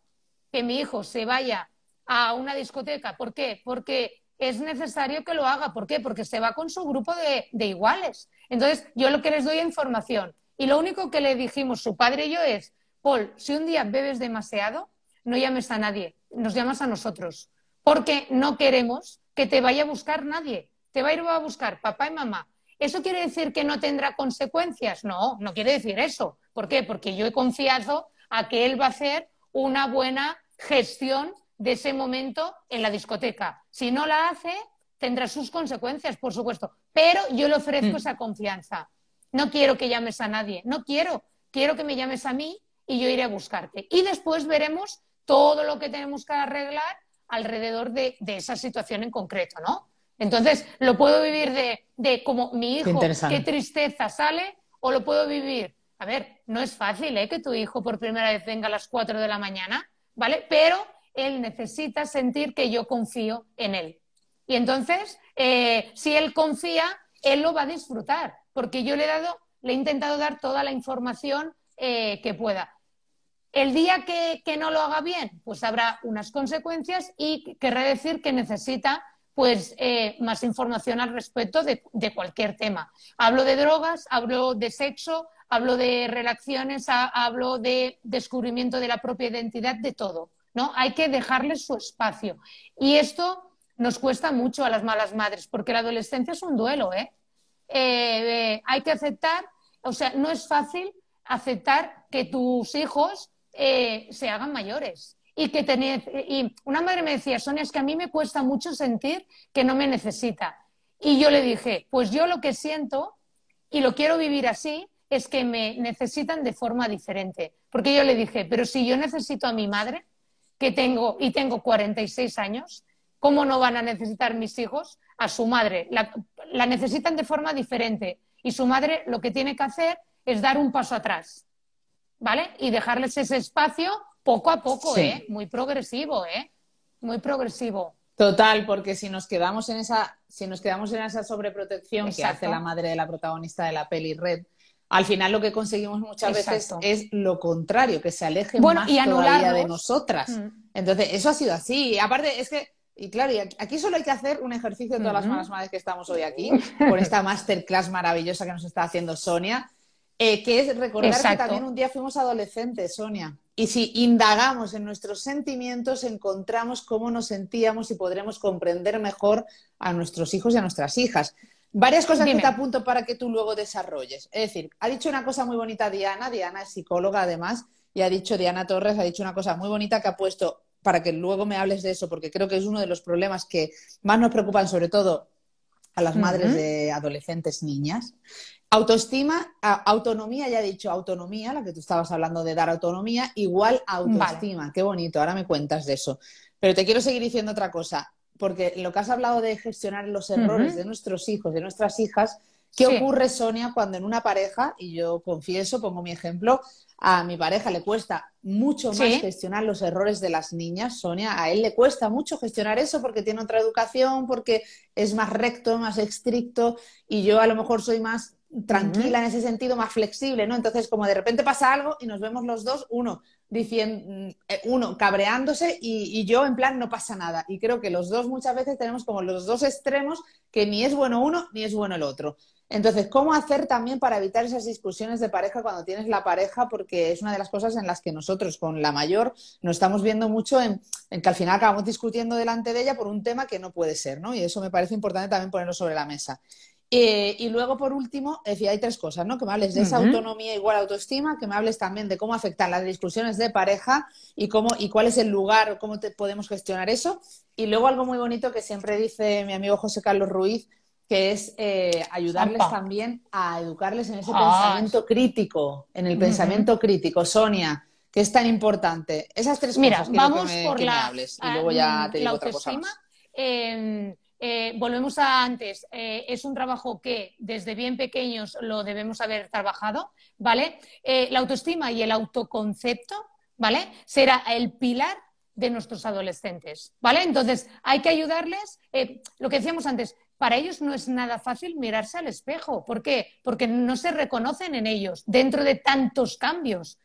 que mi hijo se vaya a una discoteca. ¿Por qué? Porque es necesario que lo haga. ¿Por qué? Porque se va con su grupo de, de iguales. Entonces, yo lo que les doy es información. Y lo único que le dijimos su padre y yo es, Paul, si un día bebes demasiado, no llames a nadie, nos llamas a nosotros porque no queremos que te vaya a buscar nadie. Te va a ir a buscar papá y mamá. ¿Eso quiere decir que no tendrá consecuencias? No, no quiere decir eso. ¿Por qué? Porque yo he confiado a que él va a hacer una buena gestión de ese momento en la discoteca. Si no la hace, tendrá sus consecuencias, por supuesto. Pero yo le ofrezco mm. esa confianza. No quiero que llames a nadie, no quiero. Quiero que me llames a mí y yo iré a buscarte. Y después veremos todo lo que tenemos que arreglar alrededor de, esa situación en concreto, ¿no? Entonces, lo puedo vivir de, como mi hijo, qué, tristeza sale, o lo puedo vivir. A ver, no es fácil ¿eh? que tu hijo por primera vez venga a las 4 de la mañana, ¿vale? Pero él necesita sentir que yo confío en él. Y entonces, eh, si él confía, él lo va a disfrutar, porque yo le he dado, le he intentado dar toda la información eh, que pueda. El día que, no lo haga bien, pues habrá unas consecuencias y querré decir que necesita pues eh, más información al respecto de, cualquier tema. Hablo de drogas, hablo de sexo, hablo de relaciones, hablo de descubrimiento de la propia identidad, de todo. ¿no? Hay que dejarles su espacio. Y esto nos cuesta mucho a las malas madres, porque la adolescencia es un duelo. eh, eh, eh hay que aceptar, o sea, no es fácil aceptar que tus hijos eh, se hagan mayores. Y que y una madre me decía, Sonia, es que a mí me cuesta mucho sentir que no me necesita. Y yo le dije, pues yo lo que siento y lo quiero vivir así es que me necesitan de forma diferente. Porque yo le dije, pero si yo necesito a mi madre, que tengo y tengo 46 años, ¿cómo no van a necesitar mis hijos a su madre? la necesitan de forma diferente. Y su madre lo que tiene que hacer es dar un paso atrás ¿vale? Y dejarles ese espacio poco a poco, ¿eh? Muy progresivo, ¿eh? Muy progresivo. Total, porque si nos quedamos en esa, si nos quedamos en esa sobreprotección que hace la madre de la protagonista de la peli Red, al final lo que conseguimos muchas veces es lo contrario, que se aleje bueno, más y todavía de nosotras. Mm. Entonces, eso ha sido así. Aparte, es que, y claro, aquí solo hay que hacer un ejercicio de todas las malas madres que estamos hoy aquí, con esta masterclass maravillosa que nos está haciendo Sonia, eh, que es recordar que también un día fuimos adolescentes, Sonia. Y si indagamos en nuestros sentimientos, encontramos cómo nos sentíamos y podremos comprender mejor a nuestros hijos y a nuestras hijas. Varias cosas que te apunto para que tú luego desarrolles. Es decir, ha dicho una cosa muy bonita Diana, Diana es psicóloga además, y ha dicho Diana Torres, ha dicho una cosa muy bonita que ha puesto para que luego me hables de eso, porque creo que es uno de los problemas que más nos preocupan, sobre todo a las madres de adolescentes niñas, Autoestima, autonomía, ya he dicho, autonomía, la que tú estabas hablando de dar autonomía, igual autoestima. Qué bonito, ahora me cuentas de eso. Pero te quiero seguir diciendo otra cosa, porque lo que has hablado de gestionar los errores de nuestros hijos, de nuestras hijas, ¿qué ocurre, Sonia, cuando en una pareja, y yo confieso, pongo mi ejemplo, a mi pareja le cuesta mucho más gestionar los errores de las niñas, Sonia. A él le cuesta mucho gestionar eso porque tiene otra educación, porque es más recto, más estricto, y yo a lo mejor soy más tranquila en ese sentido, más flexible, ¿no? Entonces, como de repente pasa algo y nos vemos los dos, uno diciendo, eh, uno cabreándose y, yo en plan no pasa nada. Y creo que los dos muchas veces tenemos como los dos extremos que ni es bueno uno ni es bueno el otro. Entonces, ¿cómo hacer también para evitar esas discusiones de pareja cuando tienes la pareja? Porque es una de las cosas en las que nosotros con la mayor nos estamos viendo mucho en, en que al final acabamos discutiendo delante de ella por un tema que no puede ser, ¿no? Y eso me parece importante también ponerlo sobre la mesa. Eh, y luego, por último, hay tres cosas, ¿no? Que me hables de esa autonomía igual autoestima, que me hables también de cómo afectan las discusiones de pareja y cómo y cuál es el lugar, cómo podemos gestionar eso. Y luego algo muy bonito que siempre dice mi amigo José Carlos Ruiz, que es eh, ayudarles también a educarles en ese ah. pensamiento crítico, en el pensamiento crítico. Sonia, que es tan importante. Esas tres Mira, cosas. que me, hables, y luego ya te digo Otra cosa em, eh, volvemos a antes, eh, es un trabajo que desde bien pequeños lo debemos haber trabajado, ¿vale? Eh, la autoestima y el autoconcepto, ¿vale? Será el pilar de nuestros adolescentes, ¿vale? Entonces, hay que ayudarles, lo que decíamos antes, para ellos no es nada fácil mirarse al espejo, ¿por qué? Porque no se reconocen en ellos dentro de tantos cambios.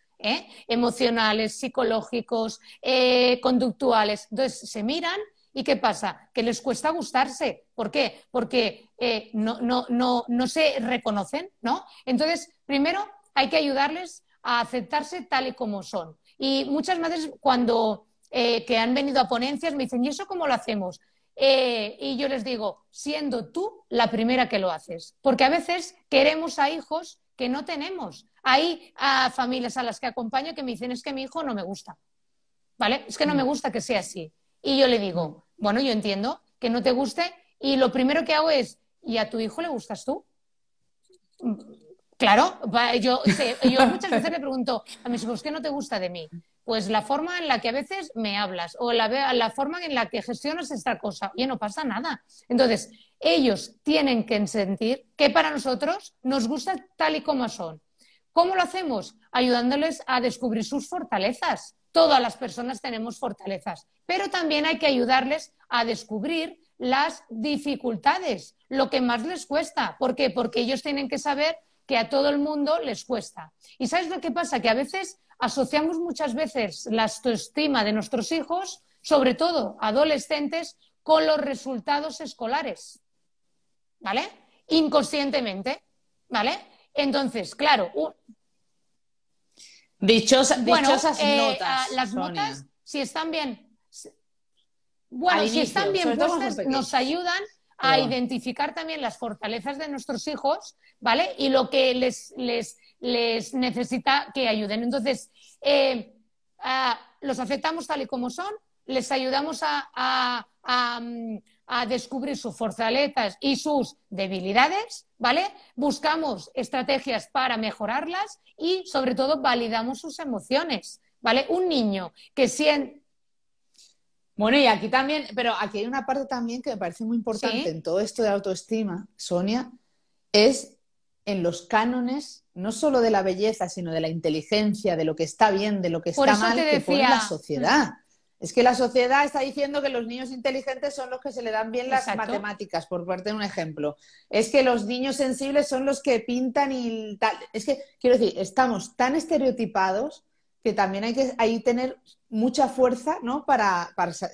emocionales, psicológicos, conductuales. Entonces se miran ¿Y qué pasa? Que les cuesta gustarse. ¿Por qué? Porque eh, no, se reconocen, ¿no? Entonces, primero hay que ayudarles a aceptarse tal y como son. Y muchas madres cuando eh, que han venido a ponencias me dicen, ¿y eso cómo lo hacemos? Eh, y yo les digo, siendo tú la primera que lo haces, porque a veces queremos a hijos que no tenemos. Hay a ah, familias a las que acompaño que me dicen, es que mi hijo no me gusta, ¿vale? Es que no me mm. gusta que sea así. Y yo le digo, bueno, yo entiendo que no te guste y lo primero que hago es, ¿y a tu hijo le gustas tú? Claro, yo, yo muchas veces le pregunto a mis hijos, ¿qué no te gusta de mí? Pues la forma en la que a veces me hablas o la, la forma en la que gestionas esta cosa. Oye, no pasa nada. Entonces, ellos tienen que sentir que para nosotros nos gusta tal y como son. ¿Cómo lo hacemos? Ayudándoles a descubrir sus fortalezas todas las personas tenemos fortalezas, pero también hay que ayudarles a descubrir las dificultades, lo que más les cuesta. ¿Por qué? Porque ellos tienen que saber que a todo el mundo les cuesta. ¿Y sabes lo que pasa? Que a veces asociamos muchas veces la autoestima de nuestros hijos, sobre todo adolescentes, con los resultados escolares. ¿Vale? Inconscientemente. ¿Vale? Entonces, claro, dichosas eh, notas. Ah, las notas, si están bien. Bueno, si están bien puestas, nos ayudan a identificar también las fortalezas de nuestros hijos, ¿vale? Y lo que les, les, necesita que ayuden. Entonces, eh, ah, los aceptamos tal y como son, les ayudamos a mm, a descubrir sus fortalezas y sus debilidades, ¿vale? Buscamos estrategias para mejorarlas y, sobre todo, validamos sus emociones, ¿vale? Un niño que siente... Bueno, y aquí también, pero aquí hay una parte también que me parece muy importante en todo esto de autoestima, Sonia, es en los cánones no solo de la belleza, sino de la inteligencia, de lo que está bien, de lo que está mal, que pone la sociedad. Es que la sociedad está diciendo que los niños inteligentes son los que se le dan bien las matemáticas, por parte de un ejemplo. Es que los niños sensibles son los que pintan y tal. Es que, quiero decir, estamos tan estereotipados que también hay que ahí tener mucha fuerza ¿no? para,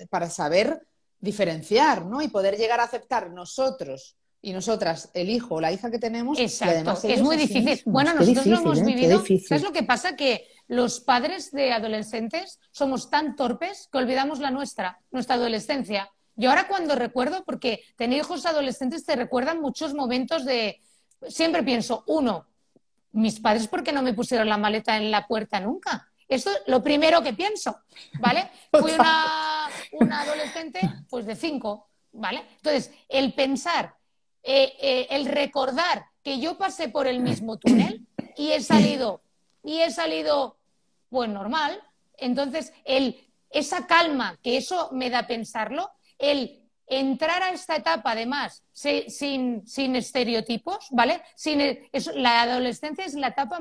para, saber diferenciar ¿no? y poder llegar a aceptar nosotros y nosotras, el hijo o la hija que tenemos. Exacto, además es muy difícil. Bueno, nosotros lo hemos ¿eh? vivido. ¿Sabes lo que pasa? Que los padres de adolescentes somos tan torpes que olvidamos la nuestra, nuestra adolescencia. Y ahora cuando recuerdo, porque tener hijos adolescentes te recuerdan muchos momentos de, siempre pienso, uno, mis padres porque no me pusieron la maleta en la puerta nunca. Eso es lo primero que pienso, ¿vale? Fui una, adolescente pues de cinco, ¿vale? Entonces, el pensar, eh, eh, el recordar que yo pasé por el mismo túnel y he salido, y he salido pues normal. Entonces, el, esa calma, que eso me da pensarlo, el entrar a esta etapa, además, sin, estereotipos, ¿vale? Sin, e, la adolescencia es la etapa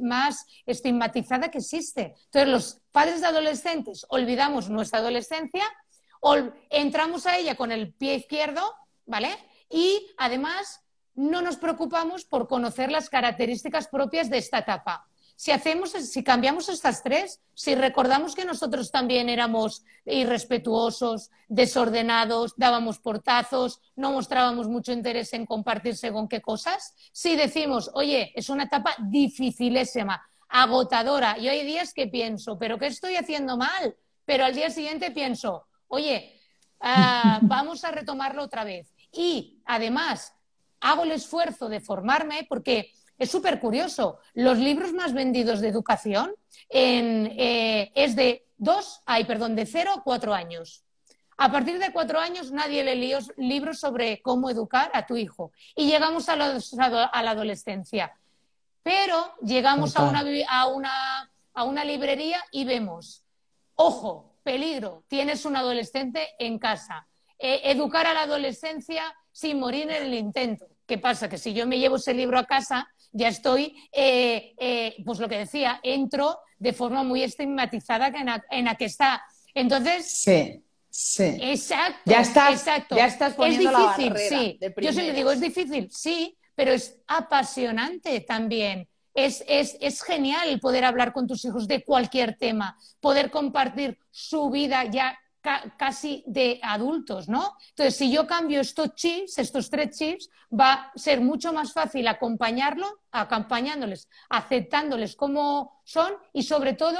más, estigmatizada que existe. Entonces, los padres de adolescentes olvidamos nuestra adolescencia, entramos a ella con el pie izquierdo, ¿vale? Y además no nos preocupamos por conocer las características propias de esta etapa si hacemos, si cambiamos estas tres, si recordamos que nosotros también éramos irrespetuosos, desordenados, dábamos portazos, no mostrábamos mucho interés en compartir según qué cosas, si decimos, oye, es una etapa dificilísima, agotadora, y hay días que pienso, pero ¿qué estoy haciendo mal? Pero al día siguiente pienso, oye, ah, vamos a retomarlo otra vez. Y además, hago el esfuerzo de formarme porque es súper curioso. Los libros más vendidos de educación eh, es de dos, hay perdón, de 0 a 4 años. A partir de cuatro años nadie lee libros sobre cómo educar a tu hijo. Y llegamos a, la adolescencia. Pero llegamos a una, librería y vemos, ojo, peligro, tienes un adolescente en casa. Eh, educar a la adolescencia sin morir en el intento. ¿Qué pasa? Que si yo me llevo ese libro a casa, ya estoy, eh, eh, pues lo que decía, entro de forma muy estigmatizada en la, que está. Entonces. Sí. Sí. Exacto. Ya estás, exacto. Ya estás poniendo es difícil, sí. Yo siempre digo, es difícil, sí, pero es apasionante también. Es, es, es, genial poder hablar con tus hijos de cualquier tema, poder compartir su vida ya casi de adultos, ¿no? Entonces, si yo cambio estos chips, estos tres chips, va a ser mucho más fácil acompañarlo, acompañándoles, aceptándoles como son y sobre todo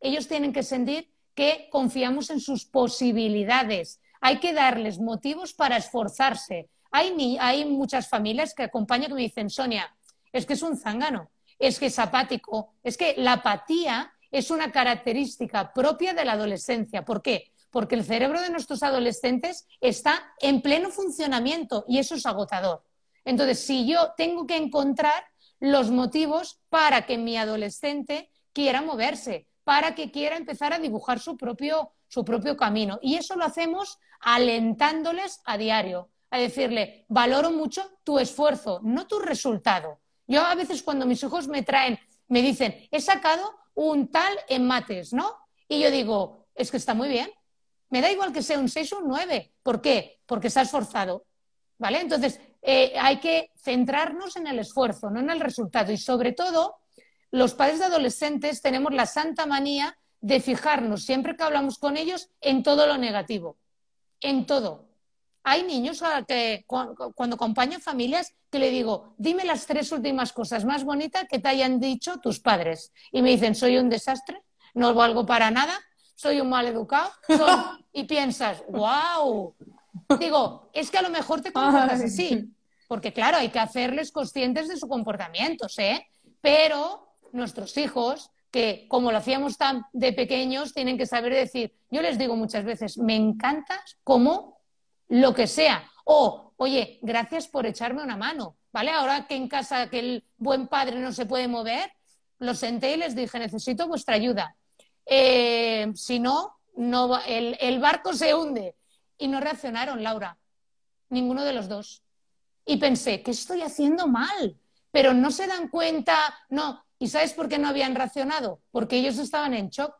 ellos tienen que sentir que confiamos en sus posibilidades. Hay que darles motivos para esforzarse. Hay, hay muchas familias que acompañan que me dicen, Sonia, es que es un zángano, es que es apático, es que la apatía es una característica propia de la adolescencia. ¿Por qué? porque el cerebro de nuestros adolescentes está en pleno funcionamiento y eso es agotador. Entonces, si yo tengo que encontrar los motivos para que mi adolescente quiera moverse, para que quiera empezar a dibujar su propio, su propio camino. Y eso lo hacemos alentándoles a diario, a decirle, valoro mucho tu esfuerzo, no tu resultado. Yo a veces cuando mis hijos me traen, me dicen, he sacado un tal en mates, ¿no? Y yo digo, es que está muy bien, me da igual que sea un 6 o un 9. ¿Por qué? Porque se ha esforzado. ¿Vale? Entonces, eh, hay que centrarnos en el esfuerzo, no en el resultado. Y sobre todo, los padres de adolescentes tenemos la santa manía de fijarnos siempre que hablamos con ellos en todo lo negativo, en todo. Hay niños a que cuando acompaño familias que le digo, dime las tres últimas cosas más bonitas que te hayan dicho tus padres. Y me dicen, soy un desastre, no valgo para nada, soy un mal educado, y piensas, wow. Digo, es que a lo mejor te comportas así, porque claro, hay que hacerles conscientes de su comportamiento, ¿eh? Pero nuestros hijos, que como lo hacíamos tan de pequeños, tienen que saber decir, yo les digo muchas veces, me encantas como lo que sea, o, oye, gracias por echarme una mano, ¿vale? Ahora que en casa que el buen padre no se puede mover, lo senté y les dije, necesito vuestra ayuda. Eh, si no, no el, el barco se hunde. Y no reaccionaron, Laura, ninguno de los dos. Y pensé, ¿qué estoy haciendo mal? Pero no se dan cuenta, no. ¿Y sabes por qué no habían reaccionado? Porque ellos estaban en shock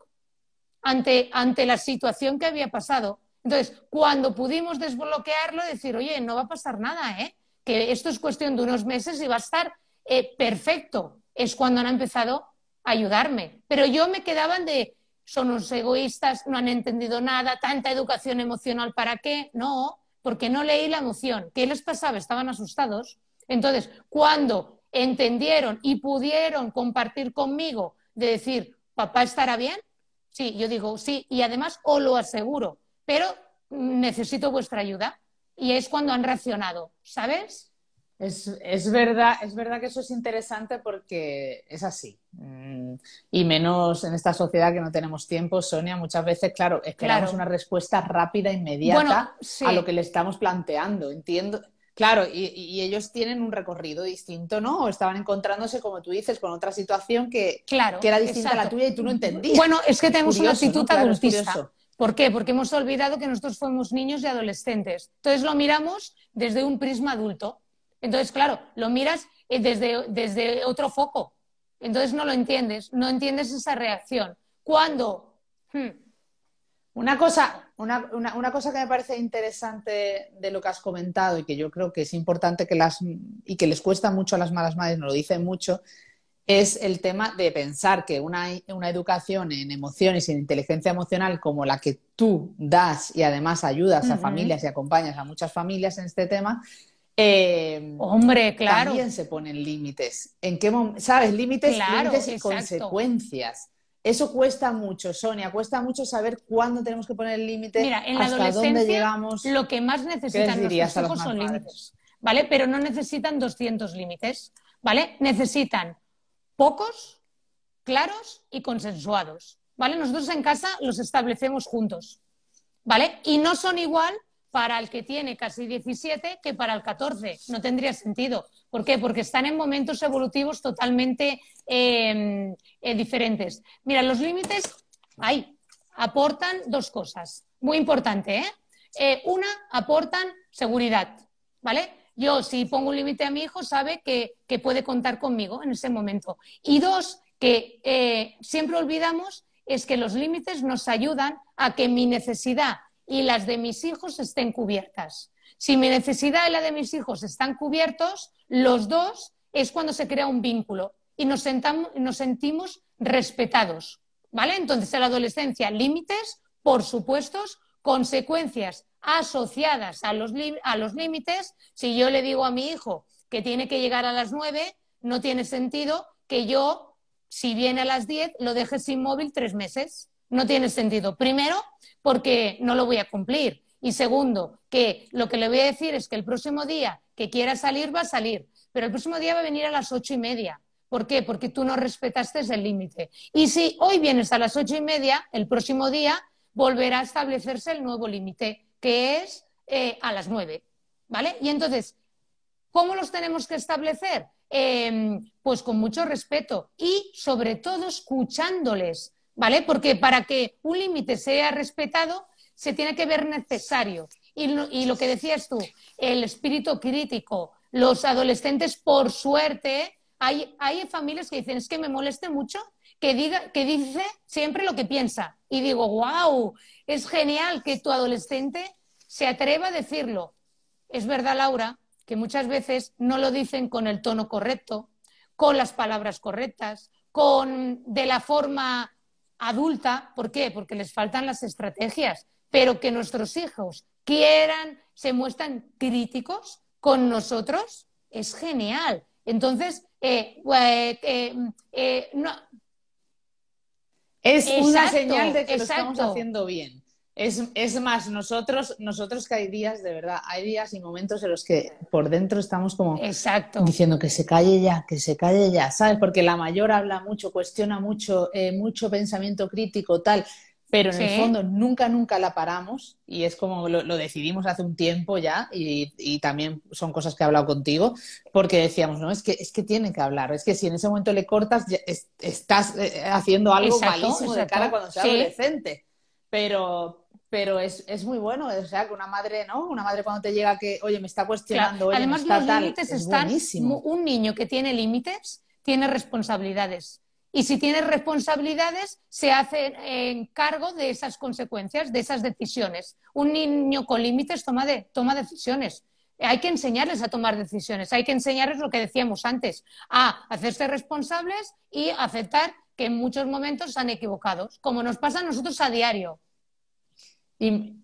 ante, ante la situación que había pasado. Entonces, cuando pudimos desbloquearlo, decir, oye, no va a pasar nada, ¿eh? que esto es cuestión de unos meses y va a estar eh, perfecto, es cuando han empezado ayudarme. Pero yo me quedaban de, son unos egoístas, no han entendido nada, tanta educación emocional, ¿para qué? No, porque no leí la emoción. ¿Qué les pasaba? Estaban asustados. Entonces, cuando entendieron y pudieron compartir conmigo de decir, papá estará bien, sí, yo digo, sí, y además os lo aseguro, pero necesito vuestra ayuda. Y es cuando han reaccionado, ¿sabes? Es, verdad, es verdad que eso es interesante porque es así. Mm, y menos en esta sociedad que no tenemos tiempo, Sonia, muchas veces, claro, esperamos una respuesta rápida, inmediata a lo que le estamos planteando. Entiendo. Claro, y, ellos tienen un recorrido distinto, ¿no? O estaban encontrándose, como tú dices, con otra situación que, claro, que era distinta a la tuya y tú no entendías. Bueno, es que tenemos una actitud adultista. ¿Por qué? Porque hemos olvidado que nosotros fuimos niños y adolescentes. Entonces lo miramos desde un prisma adulto. Entonces, claro, lo miras eh, desde, desde otro foco. Entonces no lo entiendes, no entiendes esa reacción. ¿Cuándo? Hmm, una, cosa, que me parece interesante de lo que has comentado y que yo creo que es importante que las, y que les cuesta mucho a las malas madres, nos lo dicen mucho, es el tema de pensar que una, una educación en emociones y en inteligencia emocional como la que tú das y además ayudas a familias y acompañas a muchas familias en este tema, Em, Hombre, claro. También se ponen límites. ¿En qué ¿Sabes? Límites, y consecuencias. Eso cuesta mucho, Sonia. Cuesta mucho saber cuándo tenemos que poner límites. Mira, en la hasta adolescencia, dónde llegamos. Lo que más necesitan los hijos son límites. ¿Vale? Pero no necesitan 200 límites. ¿Vale? Necesitan pocos, claros y consensuados. ¿Vale? Nosotros en casa los establecemos juntos. ¿Vale? Y no son igual para el que tiene casi 17 que para el 14. No tendría sentido. ¿Por qué? Porque están en momentos evolutivos totalmente em, eh, diferentes. Mira, los límites, ahí, aportan dos cosas. Muy importante, ¿eh? Eh, una, aportan seguridad, ¿vale? Yo, si pongo un límite a mi hijo, sabe que, puede contar conmigo en ese momento. Y dos, que siempre olvidamos es que los límites nos ayudan a que mi necesidad y las de mis hijos estén cubiertas. Si mi necesidad y la de mis hijos están cubiertos, los dos es cuando se crea un vínculo y nos, nos sentimos respetados. ¿Vale? Entonces, en la adolescencia, límites, por supuesto, consecuencias asociadas a los, a los límites. Si yo le digo a mi hijo que tiene que llegar a las nueve, no tiene sentido que yo, si viene a las diez, lo deje sin móvil tres meses no tiene sentido. Primero, porque no lo voy a cumplir. Y segundo, que lo que le voy a decir es que el próximo día que quiera salir va a salir, pero el próximo día va a venir a las ocho y media. ¿Por qué? Porque tú no respetaste el límite. Y si hoy vienes a las ocho y media, el próximo día volverá a establecerse el nuevo límite, que es eh, a las nueve. ¿Vale? Y entonces, ¿cómo los tenemos que establecer? Em, pues con mucho respeto y sobre todo escuchándoles ¿vale? Porque para que un límite sea respetado se tiene que ver necesario. Y, lo que decías tú, el espíritu crítico, los adolescentes, por suerte, hay, hay familias que dicen, es que me moleste mucho que, diga, que dice siempre lo que piensa. Y digo, wow, es genial que tu adolescente se atreva a decirlo. Es verdad, Laura, que muchas veces no lo dicen con el tono correcto, con las palabras correctas, con, de la forma adulta. ¿Por qué? Porque les faltan las estrategias. Pero que nuestros hijos quieran, se muestran críticos con nosotros, es genial. Entonces, eh, eh, eh, no. es una señal de que lo estamos haciendo bien. Es, más, nosotros, nosotros que hay días, de verdad, hay días y momentos en los que por dentro estamos como diciendo que se calle ya, que se calle ya, ¿sabes? Porque la mayor habla mucho, cuestiona mucho, eh, mucho pensamiento crítico, tal, pero en el fondo nunca, nunca la paramos y es como lo, decidimos hace un tiempo ya y, también son cosas que he hablado contigo, porque decíamos, no, es que, es que tienen que hablar, es que si en ese momento le cortas, estás eh, haciendo algo malísimo cara cuando sea adolescente. Pero, pero es, muy bueno, o sea, que una madre, ¿no? Una madre cuando te llega que, oye, me está cuestionando. Además, los límites están. Un niño que tiene límites tiene responsabilidades. Y si tiene responsabilidades, se hace en cargo de esas consecuencias, de esas decisiones. Un niño con límites toma, toma decisiones. Hay que enseñarles a tomar decisiones, hay que enseñarles lo que decíamos antes, a hacerse responsables y aceptar que en muchos momentos han equivocados, como nos pasa a nosotros a diario. Y,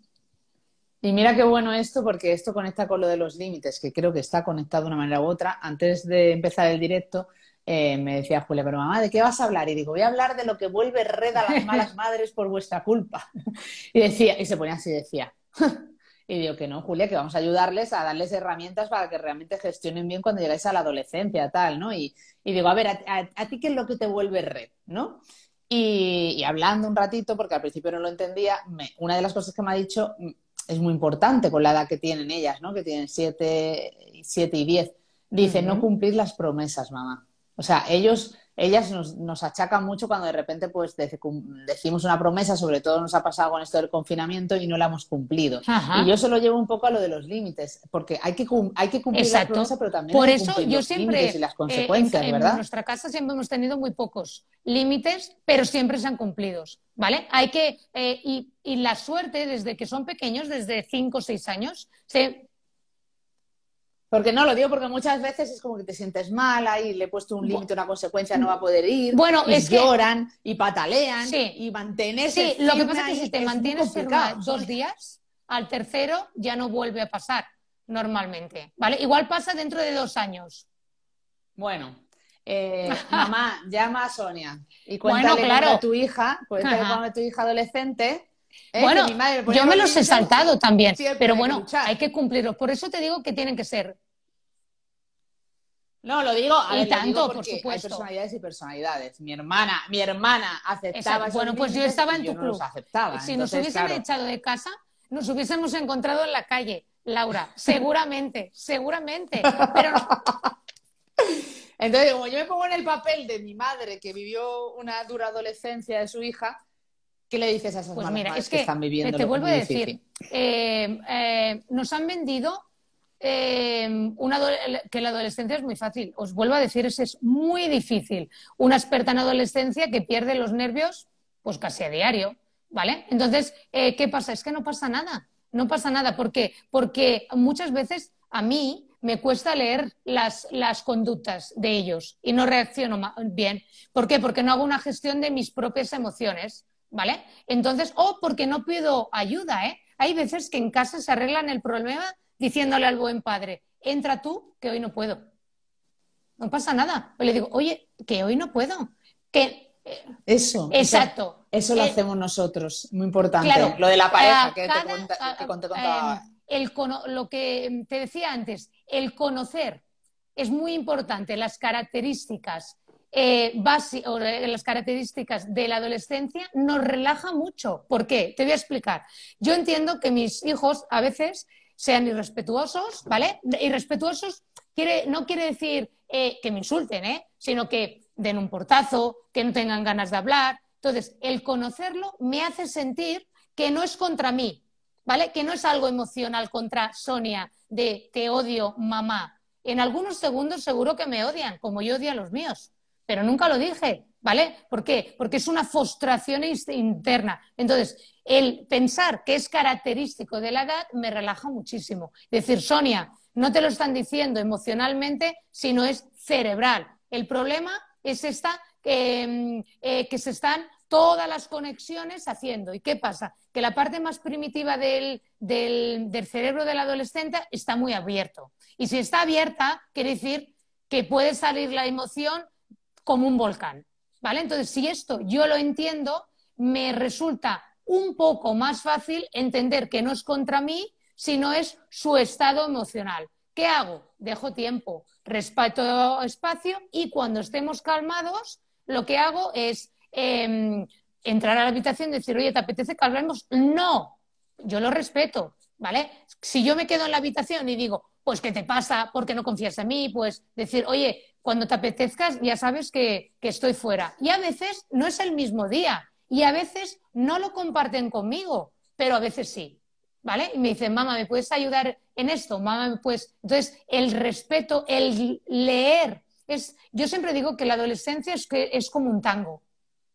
mira qué bueno esto, porque esto conecta con lo de los límites, que creo que está conectado de una manera u otra. Antes de empezar el directo, eh, me decía Julia, pero mamá, ¿de qué vas a hablar? Y digo, voy a hablar de lo que vuelve red a las malas madres por vuestra culpa. Y decía, y se ponía así, decía. Y digo que no, Julia, que vamos a ayudarles a darles herramientas para que realmente gestionen bien cuando llegáis a la adolescencia, tal, ¿no? Y, digo, a ver, ¿a, a ti qué es lo que te vuelve red, no? Y, hablando un ratito, porque al principio no lo entendía, una de las cosas que me ha dicho mm, es muy importante con la edad que tienen ellas, ¿no? que tienen 7 siete, siete, y 10. Dice, no cumplir las promesas, mamá. O sea, ellos ellas nos, achacan mucho cuando de repente pues decimos una promesa, sobre todo nos ha pasado con esto del confinamiento y no la hemos cumplido. Y yo se lo llevo un poco a lo de los límites, porque hay que, hay que cumplir la promesa, pero también los siempre, y las eh, consecuencias, en, ¿verdad? En nuestra casa siempre hemos tenido muy pocos límites, pero siempre se han cumplido, ¿vale? Hay que, eh, y, y, la suerte desde que son pequeños, desde 5 o 6 años, se, porque no, lo digo porque muchas veces es como que te sientes mala y le he puesto un límite, una consecuencia, no va a poder ir. Bueno, lloran y patalean y mantenerse. Sí, lo que pasa es que si te mantienes cerca dos días, al tercero ya no vuelve a pasar normalmente. ¿Vale? Igual pasa dentro de dos años. Bueno, eh, mamá, llama a Sonia y cuéntale bueno, claro. a tu hija, cuéntale a tu hija adolescente ¿Eh? Bueno, yo me los he saltado también, pero bueno, hay que, cumplirlos. Por eso te digo que tienen que ser no, lo digo, a y tanto, por supuesto. Hay personalidades y personalidades. Mi hermana, mi hermana aceptaba. bueno, pues yo estaba en tu club. Si nos hubiesen echado de casa, nos hubiésemos encontrado en la calle, Laura. Seguramente, seguramente. Entonces, como yo me pongo en el papel de mi madre que vivió una dura adolescencia de su hija, ¿Qué le dices a esas pues que, están viviendo? Te, vuelvo a decir, eh, eh, nos han vendido eh, que la adolescencia es muy fácil. Os vuelvo a decir, es, muy difícil. Una experta en adolescencia que pierde los nervios, pues casi a diario, ¿vale? Entonces, ¿qué pasa? Es que no pasa nada. No pasa nada. ¿Por qué? Porque muchas veces a mí me cuesta leer las, las, conductas de ellos y no reacciono bien. ¿Por qué? Porque no hago una gestión de mis propias emociones. ¿vale? Entonces, o porque no pido ayuda, ¿eh? Hay veces que en casa se arreglan el problema diciéndole al buen padre, entra tú, que hoy no puedo. No pasa nada. le digo, oye, que hoy no puedo. Eh, eso. Exacto. Eso, lo eh, hacemos nosotros, muy importante. lo de la pareja que, te, contaba. Em, lo que em, te decía antes, el conocer es muy importante, las características, eh, las características de la adolescencia nos relaja mucho. ¿Por qué? Te voy a explicar. Yo entiendo que mis hijos a veces sean irrespetuosos, ¿vale? Irrespetuosos no quiere decir eh, que me insulten, ¿eh? sino que den un portazo, que no tengan ganas de hablar. Entonces, el conocerlo me hace sentir que no es contra mí, ¿vale? Que no es algo emocional contra Sonia de te odio, mamá. En algunos segundos seguro que me odian, como yo odio a los míos pero nunca lo dije, ¿vale? ¿Por qué? Porque es una frustración interna. Entonces, el pensar que es característico de la edad me relaja muchísimo. Decir, Sonia, no te lo están diciendo emocionalmente, sino es cerebral. El problema es esta que mm, eh, se están todas las conexiones haciendo. ¿Y qué pasa? Que la parte más primitiva del, del cerebro del adolescente está muy abierto. Y si está abierta, quiere decir que puede salir la emoción como un volcán. ¿Vale? Entonces, si esto yo lo entiendo, me resulta un poco más fácil entender que no es contra mí, sino es su estado emocional. ¿Qué hago? Dejo tiempo, respeto espacio y cuando estemos calmados, lo que hago es em, entrar a la habitación y decir, oye, ¿te apetece que hablemos? No, yo lo respeto, ¿vale? Si yo me quedo en la habitación y digo, pues, ¿qué te pasa? ¿Por qué no confías en mí? Pues decir, oye, cuando te apetezcas ya sabes que, estoy fuera. Y a veces no es el mismo día y a veces no lo comparten conmigo, pero a veces sí. ¿Vale? Y me dicen, mamá, ¿me puedes ayudar en esto? Mamá, pues Entonces, el respeto, el leer, es, yo siempre digo que la adolescencia es, es como un tango,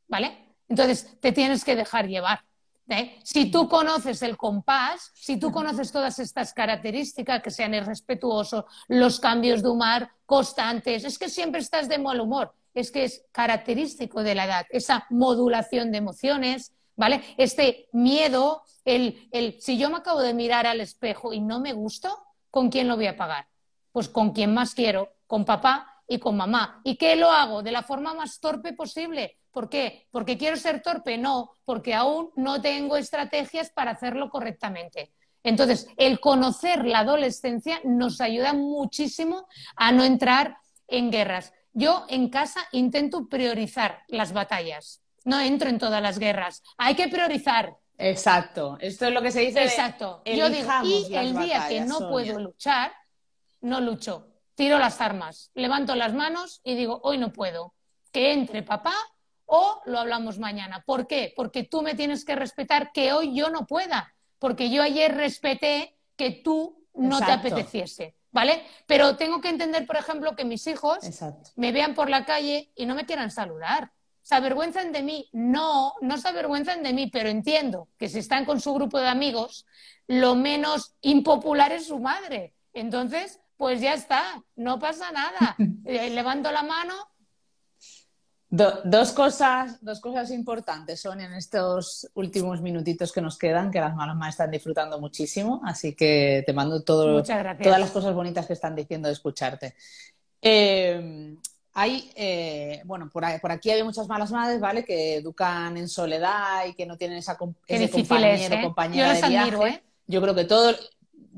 ¿vale? Entonces, te tienes que dejar llevar. ¿eh? Si tú conoces el compás, si tú conoces todas estas características, que sean irrespetuosos, los cambios de humor constantes, es que siempre estás de mal humor, es que es característico de la edad, esa modulación de emociones, ¿vale? Este miedo, el, el si yo me acabo de mirar al espejo y no me gusto, ¿con quién lo voy a pagar? Pues con quien más quiero, con papá y con mamá. ¿Y qué lo hago? De la forma más torpe posible, ¿Por qué? ¿Porque quiero ser torpe? No, porque aún no tengo estrategias para hacerlo correctamente. Entonces, el conocer la adolescencia nos ayuda muchísimo a no entrar en guerras. Yo en casa intento priorizar las batallas. No entro en todas las guerras. Hay que priorizar. Exacto. Esto es lo que se dice. Exacto. Yo digo, y el día que no puedo luchar, no lucho. Tiro las armas, levanto las manos y digo, hoy no puedo. Que entre papá o lo hablamos mañana. ¿Por qué? Porque tú me tienes que respetar que hoy yo no pueda, porque yo ayer respeté que tú no te apeteciese. ¿Vale? Pero tengo que entender, por ejemplo, que mis hijos me vean por la calle y no me quieran saludar. ¿Se avergüenzan de mí? No, no se avergüenzan de mí, pero entiendo que si están con su grupo de amigos, lo menos impopular es su madre. Entonces, pues ya está, no pasa nada. Eh, levanto la mano, dos, cosas, dos cosas importantes son en estos últimos minutitos que nos quedan, que las malas madres están disfrutando muchísimo, así que te mando todas las cosas bonitas que están diciendo de escucharte. Eh, hay, eh, bueno, por, aquí hay muchas malas madres, ¿vale? Que educan en soledad y que no tienen esa, ese compañero, ¿eh? compañera de viaje. Yo creo que todo,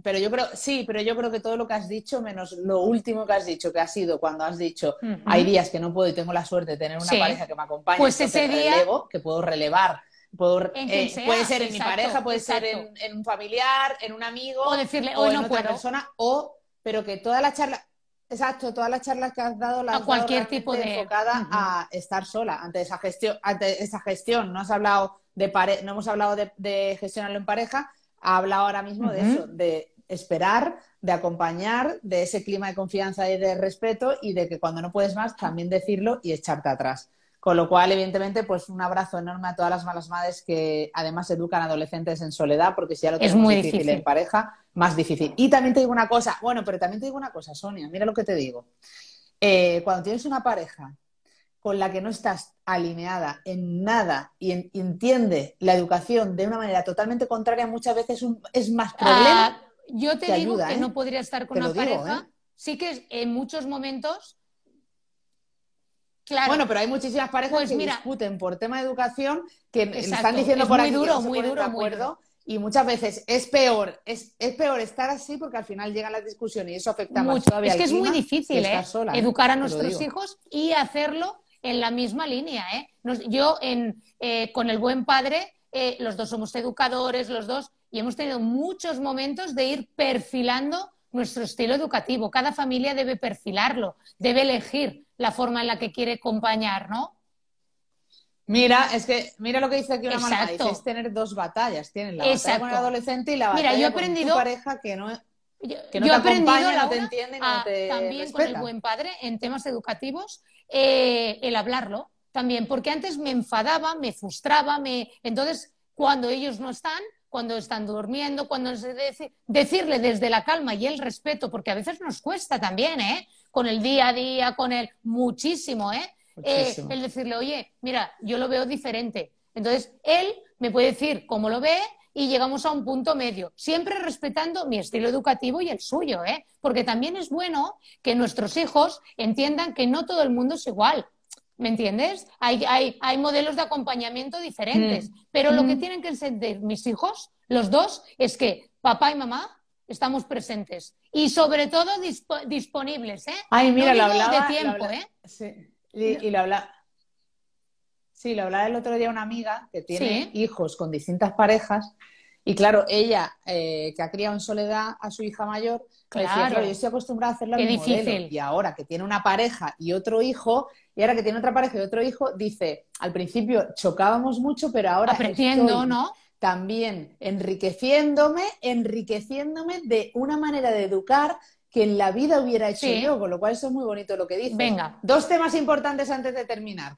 pero yo creo, sí, pero yo creo que todo lo que has dicho, menos lo último que has dicho, que ha sido cuando has dicho, hay días que no puedo y tengo la suerte de tener una pareja que me acompañe, pues ese día... que puedo relevar. puede ser en mi pareja, puede ser en, un familiar, en un amigo, o decirle, hoy o en no otra persona, o, pero que toda la charla, Exacto, todas las charlas que has dado la a enfocada a estar sola ante esa gestión, ante esa gestión. No has hablado de pare... no hemos hablado de, gestionarlo en pareja, ha hablado ahora mismo de eso, de esperar, de acompañar, de ese clima de confianza y de respeto y de que cuando no puedes más también decirlo y echarte atrás. Con lo cual, evidentemente, pues un abrazo enorme a todas las malas madres que además educan adolescentes en soledad, porque si ya lo tenemos es difícil, en pareja, más difícil. Y también te digo una cosa, bueno, pero también te digo una cosa, Sonia, mira lo que te digo. Eh, cuando tienes una pareja con la que no estás alineada en nada y, entiende la educación de una manera totalmente contraria, muchas veces un, es más ah, problema yo te, digo que no ¿eh? podría estar con una pareja. ¿eh? Sí que en muchos momentos. Claro. Bueno, pero hay muchísimas parejas pues que discuten por tema de educación que están diciendo por muy duro, muy duro, acuerdo. Y muchas veces es peor, es, peor estar así porque al final llega la discusión y eso afecta Mucho. más todavía. Es que es muy difícil, ¿eh? ¿eh? Educar a nuestros hijos y hacerlo en la misma línea, yo con el buen padre eh, los dos somos educadores, los dos, y hemos tenido muchos momentos de ir perfilando nuestro estilo educativo. Cada familia debe perfilarlo, debe elegir la forma en la que quiere acompañar, ¿no? Mira, es que mira lo que dice aquí una Exacto. es tener dos batallas, tienen la batalla con el adolescente y la batalla aprendido, con tu pareja que no, que no acompaña, no te entiende, no te también con el buen padre en temas educativos eh, el hablarlo, también, porque antes me enfadaba, me frustraba, me... Entonces, cuando ellos no están, cuando están durmiendo, cuando se decirle desde la calma y el respeto, porque a veces nos cuesta también, ¿eh? Con el día a día, con el muchísimo, ¿eh? Eh, Muchísimo. eh el decirle, oye, mira, yo lo veo diferente. Entonces, él me puede decir cómo lo ve y llegamos a un punto medio, siempre respetando mi estilo educativo y el suyo, ¿eh? Porque también es bueno que nuestros hijos entiendan que no todo el mundo es igual, ¿Me entiendes? Hay, modelos de acompañamiento diferentes, mm. pero lo que mm. tienen que entender mis hijos, los dos, es que papá y mamá estamos presentes y sobre todo disponibles. ¿eh? Ay, mira, lo hablaba, de tiempo, ¿eh? Sí, y, lo hablaba. Sí, lo hablaba el otro día una amiga que tiene hijos con distintas parejas y claro, ella, eh, que ha criado en soledad a su hija mayor, claro. yo estoy acostumbrada a hacerlo a Modelo. Y ahora que tiene una pareja y otro hijo, y ahora que tiene otra pareja y otro hijo, dice, al principio chocábamos mucho, pero ahora estoy ¿no? también enriqueciéndome, enriqueciéndome de una manera de educar que en la vida hubiera hecho yo, con lo cual eso es muy bonito lo que dice. Venga. Dos temas importantes antes de terminar.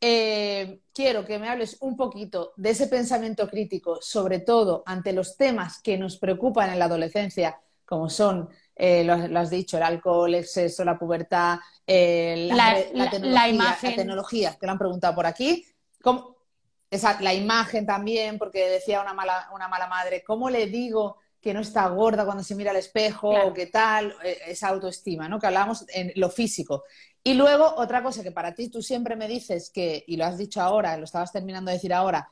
Eh, quiero que me hables un poquito de ese pensamiento crítico, sobre todo ante los temas que nos preocupan en la adolescencia, como son, eh, lo, has dicho, el alcohol, el exceso, la pubertad, la, tecnología, la, tecnología, te lo han preguntado por aquí. la imagen también, porque decía una mala, una mala madre, ¿cómo le digo que no está gorda cuando se mira al espejo o qué tal? Eh, esa autoestima, ¿no? Que hablamos en lo físico. Y luego, otra cosa que para ti tú siempre me dices que, y lo has dicho ahora, lo estabas terminando de decir ahora,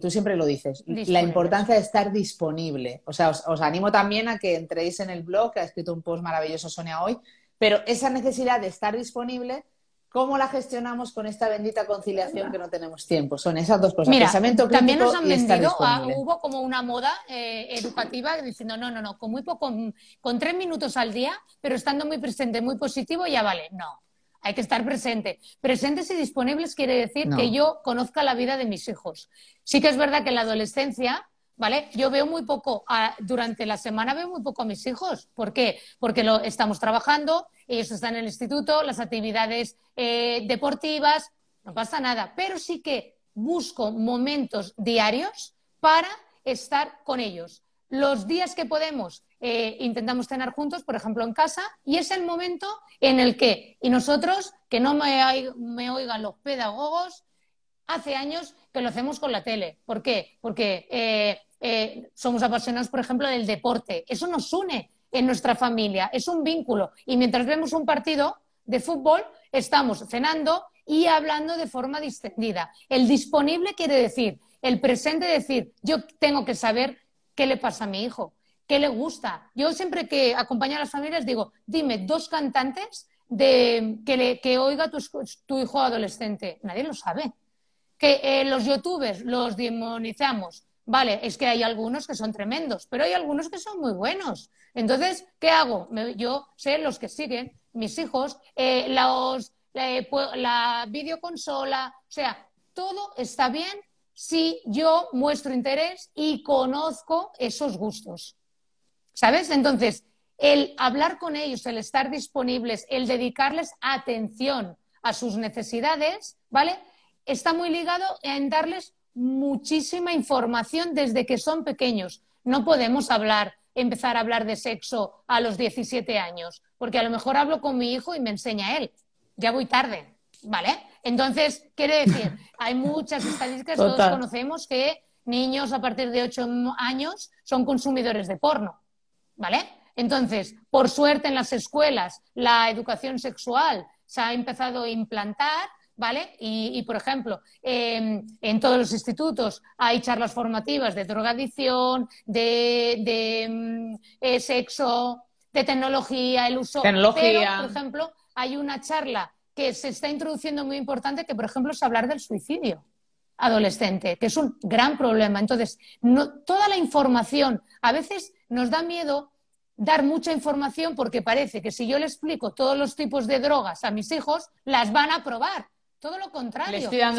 tú siempre lo dices, la importancia de estar disponible. O sea, os, animo también a que entréis en el blog, que ha escrito un post maravilloso Sonia hoy, pero esa necesidad de estar disponible, ¿cómo la gestionamos con esta bendita conciliación que no tenemos tiempo? Son esas dos cosas. pensamiento también nos han vendido, hubo como una moda eh, educativa diciendo, no, no, no, con muy poco, con tres minutos al día, pero estando muy presente, muy positivo, ya vale. No hay que estar presente. Presentes y disponibles quiere decir que yo conozca la vida de mis hijos. Sí que es verdad que en la adolescencia, ¿vale? Yo veo muy poco, durante la semana veo muy poco a mis hijos. ¿Por qué? Porque lo, estamos trabajando, ellos están en el instituto, las actividades eh, deportivas, no pasa nada. Pero sí que busco momentos diarios para estar con ellos los días que podemos eh, intentamos cenar juntos, por ejemplo, en casa, y es el momento en el que, y nosotros, que no me, oigan los pedagogos, hace años que lo hacemos con la tele. ¿Por qué? Porque eh, eh, somos apasionados, por ejemplo, del deporte. Eso nos une en nuestra familia, es un vínculo. Y mientras vemos un partido de fútbol, estamos cenando y hablando de forma distendida. El disponible quiere decir el presente decir, yo tengo que saber ¿Qué le pasa a mi hijo? ¿Qué le gusta? Yo siempre que acompaño a las familias digo, dime dos cantantes de, que, oiga tu, hijo adolescente. Nadie lo sabe. Que eh, los youtubers los demonizamos. Vale, es que hay algunos que son tremendos, pero hay algunos que son muy buenos. Entonces, ¿qué hago? yo sé los que siguen, mis hijos, eh, los, eh, la videoconsola, o sea, todo está bien si yo muestro interés y conozco esos gustos. ¿Sabes? Entonces, el hablar con ellos, el estar disponibles, el dedicarles atención a sus necesidades, ¿vale? Está muy ligado en darles muchísima información desde que son pequeños. No podemos hablar, empezar a hablar de sexo a los 17 años, porque a lo mejor hablo con mi hijo y me enseña él. Ya voy tarde, ¿vale? Entonces, quiere decir, hay muchas estadísticas, todos conocemos que niños a partir de ocho años son consumidores de porno, ¿vale? Entonces, por suerte en las escuelas la educación sexual se ha empezado a implantar, ¿vale? Y, por ejemplo, em, en todos los institutos hay charlas formativas de drogadicción, de, de em, eh, sexo, de tecnología, el uso. Tecnología. por ejemplo, hay una charla que se está introduciendo muy importante, que por ejemplo es hablar del suicidio adolescente, que es un gran problema. Entonces, toda la información, a veces nos da miedo dar mucha información porque parece que si yo le explico todos los tipos de drogas a mis hijos, las van a probar. Todo lo contrario, yo les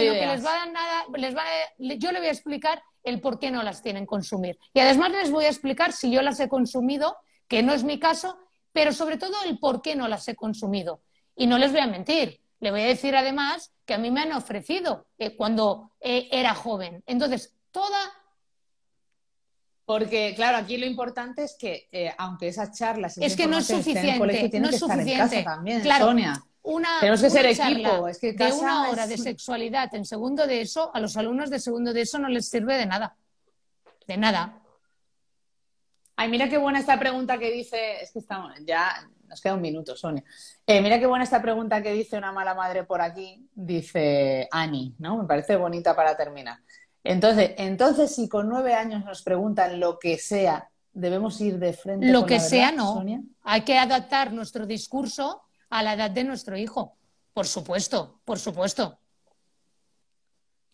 yo le voy a explicar el por qué no las tienen consumir. Y además les voy a explicar si yo las he consumido, que no es mi caso, pero sobre todo el por qué no las he consumido. Y no les voy a mentir, le voy a decir además que a mí me han ofrecido eh, cuando eh, era joven. Entonces, toda... Porque, claro, aquí lo importante es que, eh, aunque esas charlas... Es que no es suficiente, no es suficiente. También, claro, Sonia. Una, Tenemos que equipo. Es que una hora de sexualidad en segundo de eso, a los alumnos de segundo de eso no les sirve de nada. De nada. Ay, mira qué buena esta pregunta que dice, es que estamos, ya nos queda un minuto, Sonia. Eh, mira qué buena esta pregunta que dice una mala madre por aquí, dice Ani, ¿no? Me parece bonita para terminar. Entonces, entonces si con nueve años nos preguntan lo que sea, debemos ir de frente. Lo con que la verdad, sea, no. Hay que adaptar nuestro discurso a la edad de nuestro hijo. Por supuesto, por supuesto.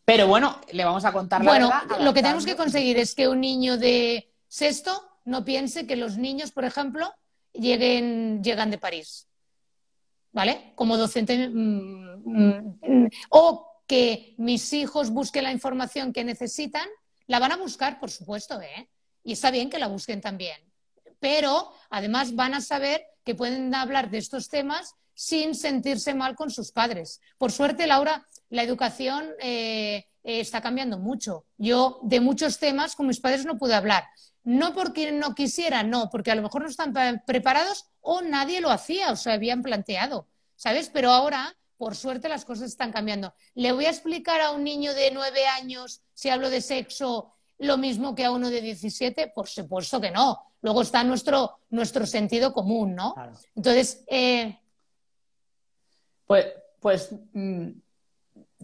Pero bueno, le vamos a contar la Bueno, lo que tenemos que conseguir es que un niño de sexto no piense que los niños, por ejemplo, lleguen, llegan de París. ¿Vale? Como docente. Mm, mm, o que mis hijos busquen la información que necesitan. La van a buscar, por supuesto, ¿eh? Y está bien que la busquen también. Pero además van a saber que pueden hablar de estos temas sin sentirse mal con sus padres. Por suerte, Laura, la educación eh, eh, está cambiando mucho. Yo de muchos temas con mis padres no pude hablar, no porque no quisiera, no, porque a lo mejor no están preparados o nadie lo hacía o se habían planteado, ¿sabes? Pero ahora, por suerte, las cosas están cambiando. Le voy a explicar a un niño de nueve años, si hablo de sexo, lo mismo que a uno de 17, por supuesto que no. Luego está nuestro, nuestro sentido común, ¿no? Entonces, eh, pues, pues mm,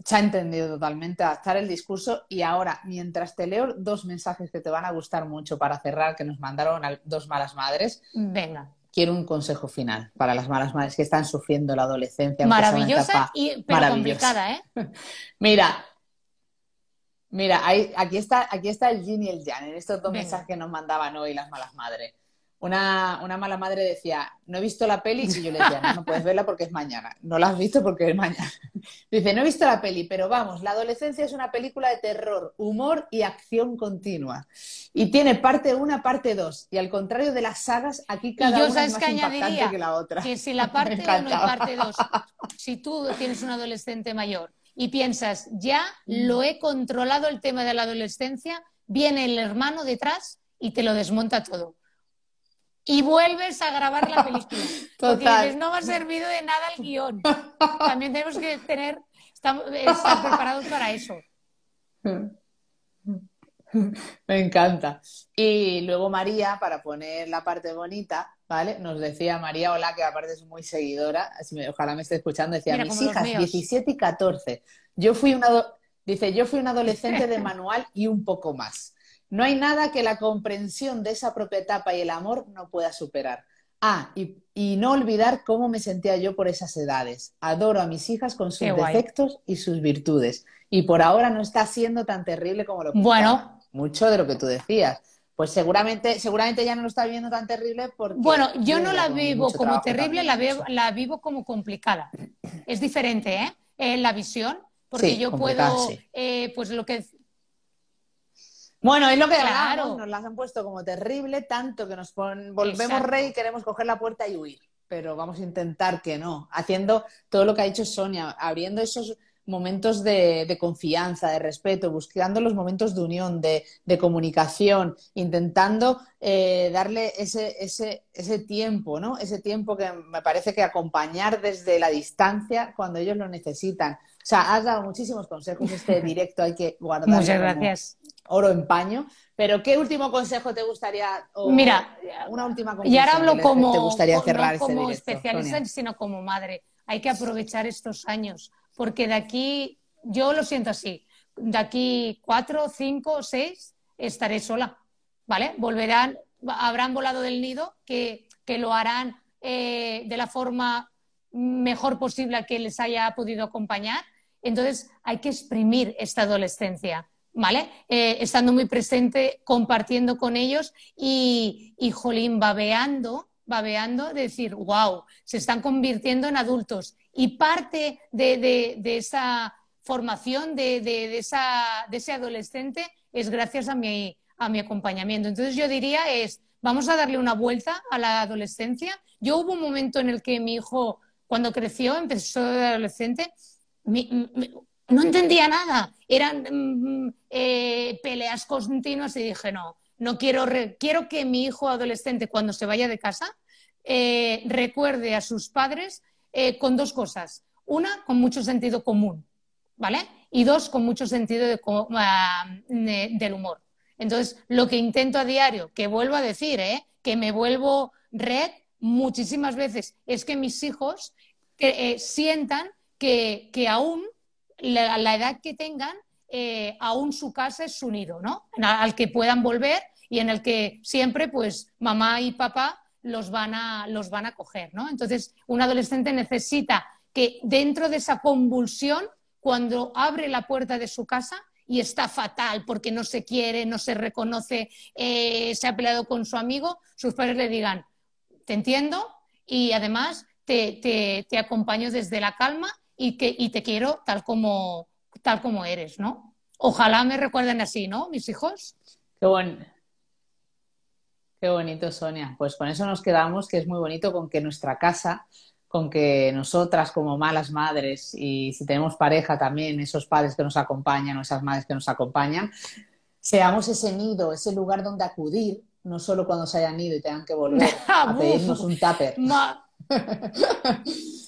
se ha entendido totalmente adaptar el discurso y ahora, mientras te leo dos mensajes que te van a gustar mucho para cerrar, que nos mandaron dos malas madres. Venga. Quiero un consejo final para las malas madres que están sufriendo la adolescencia. Maravillosa y pero complicada, ¿eh? Mira, mira, aquí, está, aquí está el yin y el Jan en estos dos mensajes que nos mandaban hoy las malas madres una, mala madre decía, no he visto la peli, y yo le decía, no, puedes verla porque es mañana. No la has visto porque es mañana. Dice, no he visto la peli, pero vamos, la adolescencia es una película de terror, humor y acción continua. Y tiene parte una, parte dos Y al contrario de las sagas, aquí cada es más que que la otra. si la parte uno y parte dos si tú tienes un adolescente mayor y piensas, ya mm. lo he controlado el tema de la adolescencia, viene el hermano detrás y te lo desmonta todo y vuelves a grabar la película. no me ha servido de nada el guión. También tenemos que tener, estar preparados para eso. Me encanta. Y luego María, para poner la parte bonita, ¿vale? Nos decía María Hola, que aparte es muy seguidora, ojalá me esté escuchando, decía, mis hijas, 17 y 14. Yo fui una, dice, yo fui un adolescente de manual y un poco más. No hay nada que la comprensión de esa propia etapa y el amor no pueda superar. Ah, y, no olvidar cómo me sentía yo por esas edades. Adoro a mis hijas con sus defectos y sus virtudes. Y por ahora no está siendo tan terrible como lo que Bueno. Mucho de lo que tú decías. Pues seguramente, seguramente ya no lo está viendo tan terrible porque... Bueno, yo no la vivo como terrible, la vivo, como complicada. Es diferente, ¿eh? eh la visión, porque yo puedo, eh, pues lo que bueno, es lo que nos las han puesto como terrible, tanto que nos pon, volvemos rey y queremos coger la puerta y huir. Pero vamos a intentar que no, haciendo todo lo que ha dicho Sonia, abriendo esos momentos de, confianza, de respeto, buscando los momentos de unión, de, comunicación, intentando eh, darle ese, tiempo, ¿no? Ese tiempo que me parece que acompañar desde la distancia cuando ellos lo necesitan. O sea, has dado muchísimos consejos este directo, hay que guardarlo. Muchas gracias oro en paño. Pero ¿qué último consejo te gustaría? Mira, una última y ahora hablo como, te gustaría no este como especialista, sino como madre. Hay que aprovechar estos años, porque de aquí, yo lo siento así, de aquí cuatro, cinco, seis estaré sola, ¿vale? Volverán, habrán volado del nido, que, lo harán eh, de la forma mejor posible que les haya podido acompañar. Entonces hay que exprimir esta adolescencia ¿vale? Eh, estando muy presente, compartiendo con ellos y, jolín, babeando, babeando, decir, wow, se están convirtiendo en adultos. Y parte de, esa formación, de, esa, de ese adolescente, es gracias a mi, a mi acompañamiento. Entonces yo diría es, vamos a darle una vuelta a la adolescencia. Yo hubo un momento en el que mi hijo, cuando creció, empezó de adolescente, no entendía nada. Eran mm, mm, eh, peleas continuas y dije, no, no quiero, quiero que mi hijo adolescente cuando se vaya de casa eh, recuerde a sus padres eh, con dos cosas. Una, con mucho sentido común, ¿vale? Y dos, con mucho sentido ah, del humor. Entonces, lo que intento a diario, que vuelvo a decir, que me vuelvo red muchísimas veces, es que mis hijos sientan que, que aún la, edad que tengan, eh, aún su casa es su nido, ¿no? Al que puedan volver y en el que siempre, pues, mamá y papá los van a, los van a coger, ¿no? Entonces, un adolescente necesita que dentro de esa convulsión, cuando abre la puerta de su casa, y está fatal porque no se quiere, no se reconoce, eh, se ha peleado con su amigo, sus padres le digan, te entiendo y además te, te, te, acompaño desde la calma y, que, y te quiero tal como, tal como eres, ¿no? Ojalá me recuerden así, ¿no? Mis hijos. Qué, bon... Qué bonito, Sonia. Pues con eso nos quedamos, que es muy bonito con que nuestra casa, con que nosotras como malas madres y si tenemos pareja también, esos padres que nos acompañan o esas madres que nos acompañan, seamos ese nido, ese lugar donde acudir, no solo cuando se hayan ido y tengan que volver ah, a pedirnos un tupper.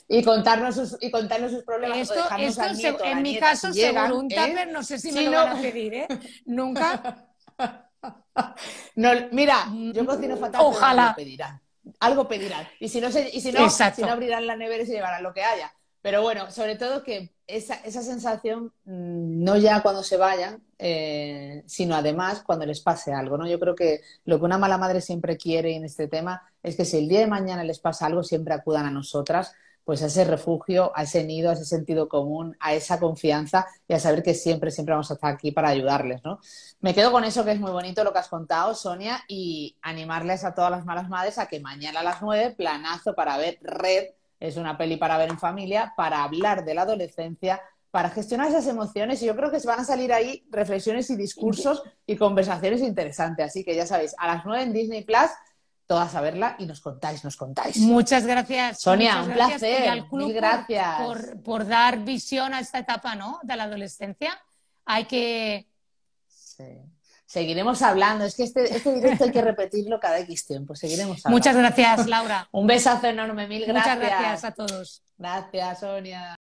y contarnos sus, y contarnos sus problemas. Esto, esto en mi caso, se un ¿eh? tupper, no sé si me lo van a pedir, ¿eh? Nunca. mira, yo cocino mm, fatal, ojalá algo pedirán. Algo pedirán. Y si no, no, abrirán la nevera y se llevarán lo que haya. Pero bueno, sobre todo que esa, sensación, mm, no ya cuando se vayan, eh, sino además cuando les pase algo, ¿no? Yo creo que lo que una mala madre siempre quiere en este tema es que si el día de mañana les pasa algo, siempre acudan a nosotras pues a ese refugio, a ese nido, a ese sentido común, a esa confianza y a saber que siempre, siempre vamos a estar aquí para ayudarles, ¿no? Me quedo con eso que es muy bonito lo que has contado, Sonia, y animarles a todas las malas madres a que mañana a las 9, planazo para ver Red, es una peli para ver en familia, para hablar de la adolescencia, para gestionar esas emociones y yo creo que se van a salir ahí reflexiones y discursos y conversaciones interesantes. Así que ya sabéis, a las 9 en Disney Plus todas a verla y nos contáis, nos contáis. Muchas gracias. Sonia, un placer. Mil gracias. Por, dar visión a esta etapa ¿no? de la adolescencia. Hay que... Sí. Seguiremos hablando. Es que este, este, directo hay que repetirlo cada X tiempo. Seguiremos hablando. Muchas gracias, Laura. un besazo enorme. Mil gracias. Muchas gracias a todos. Gracias, Sonia.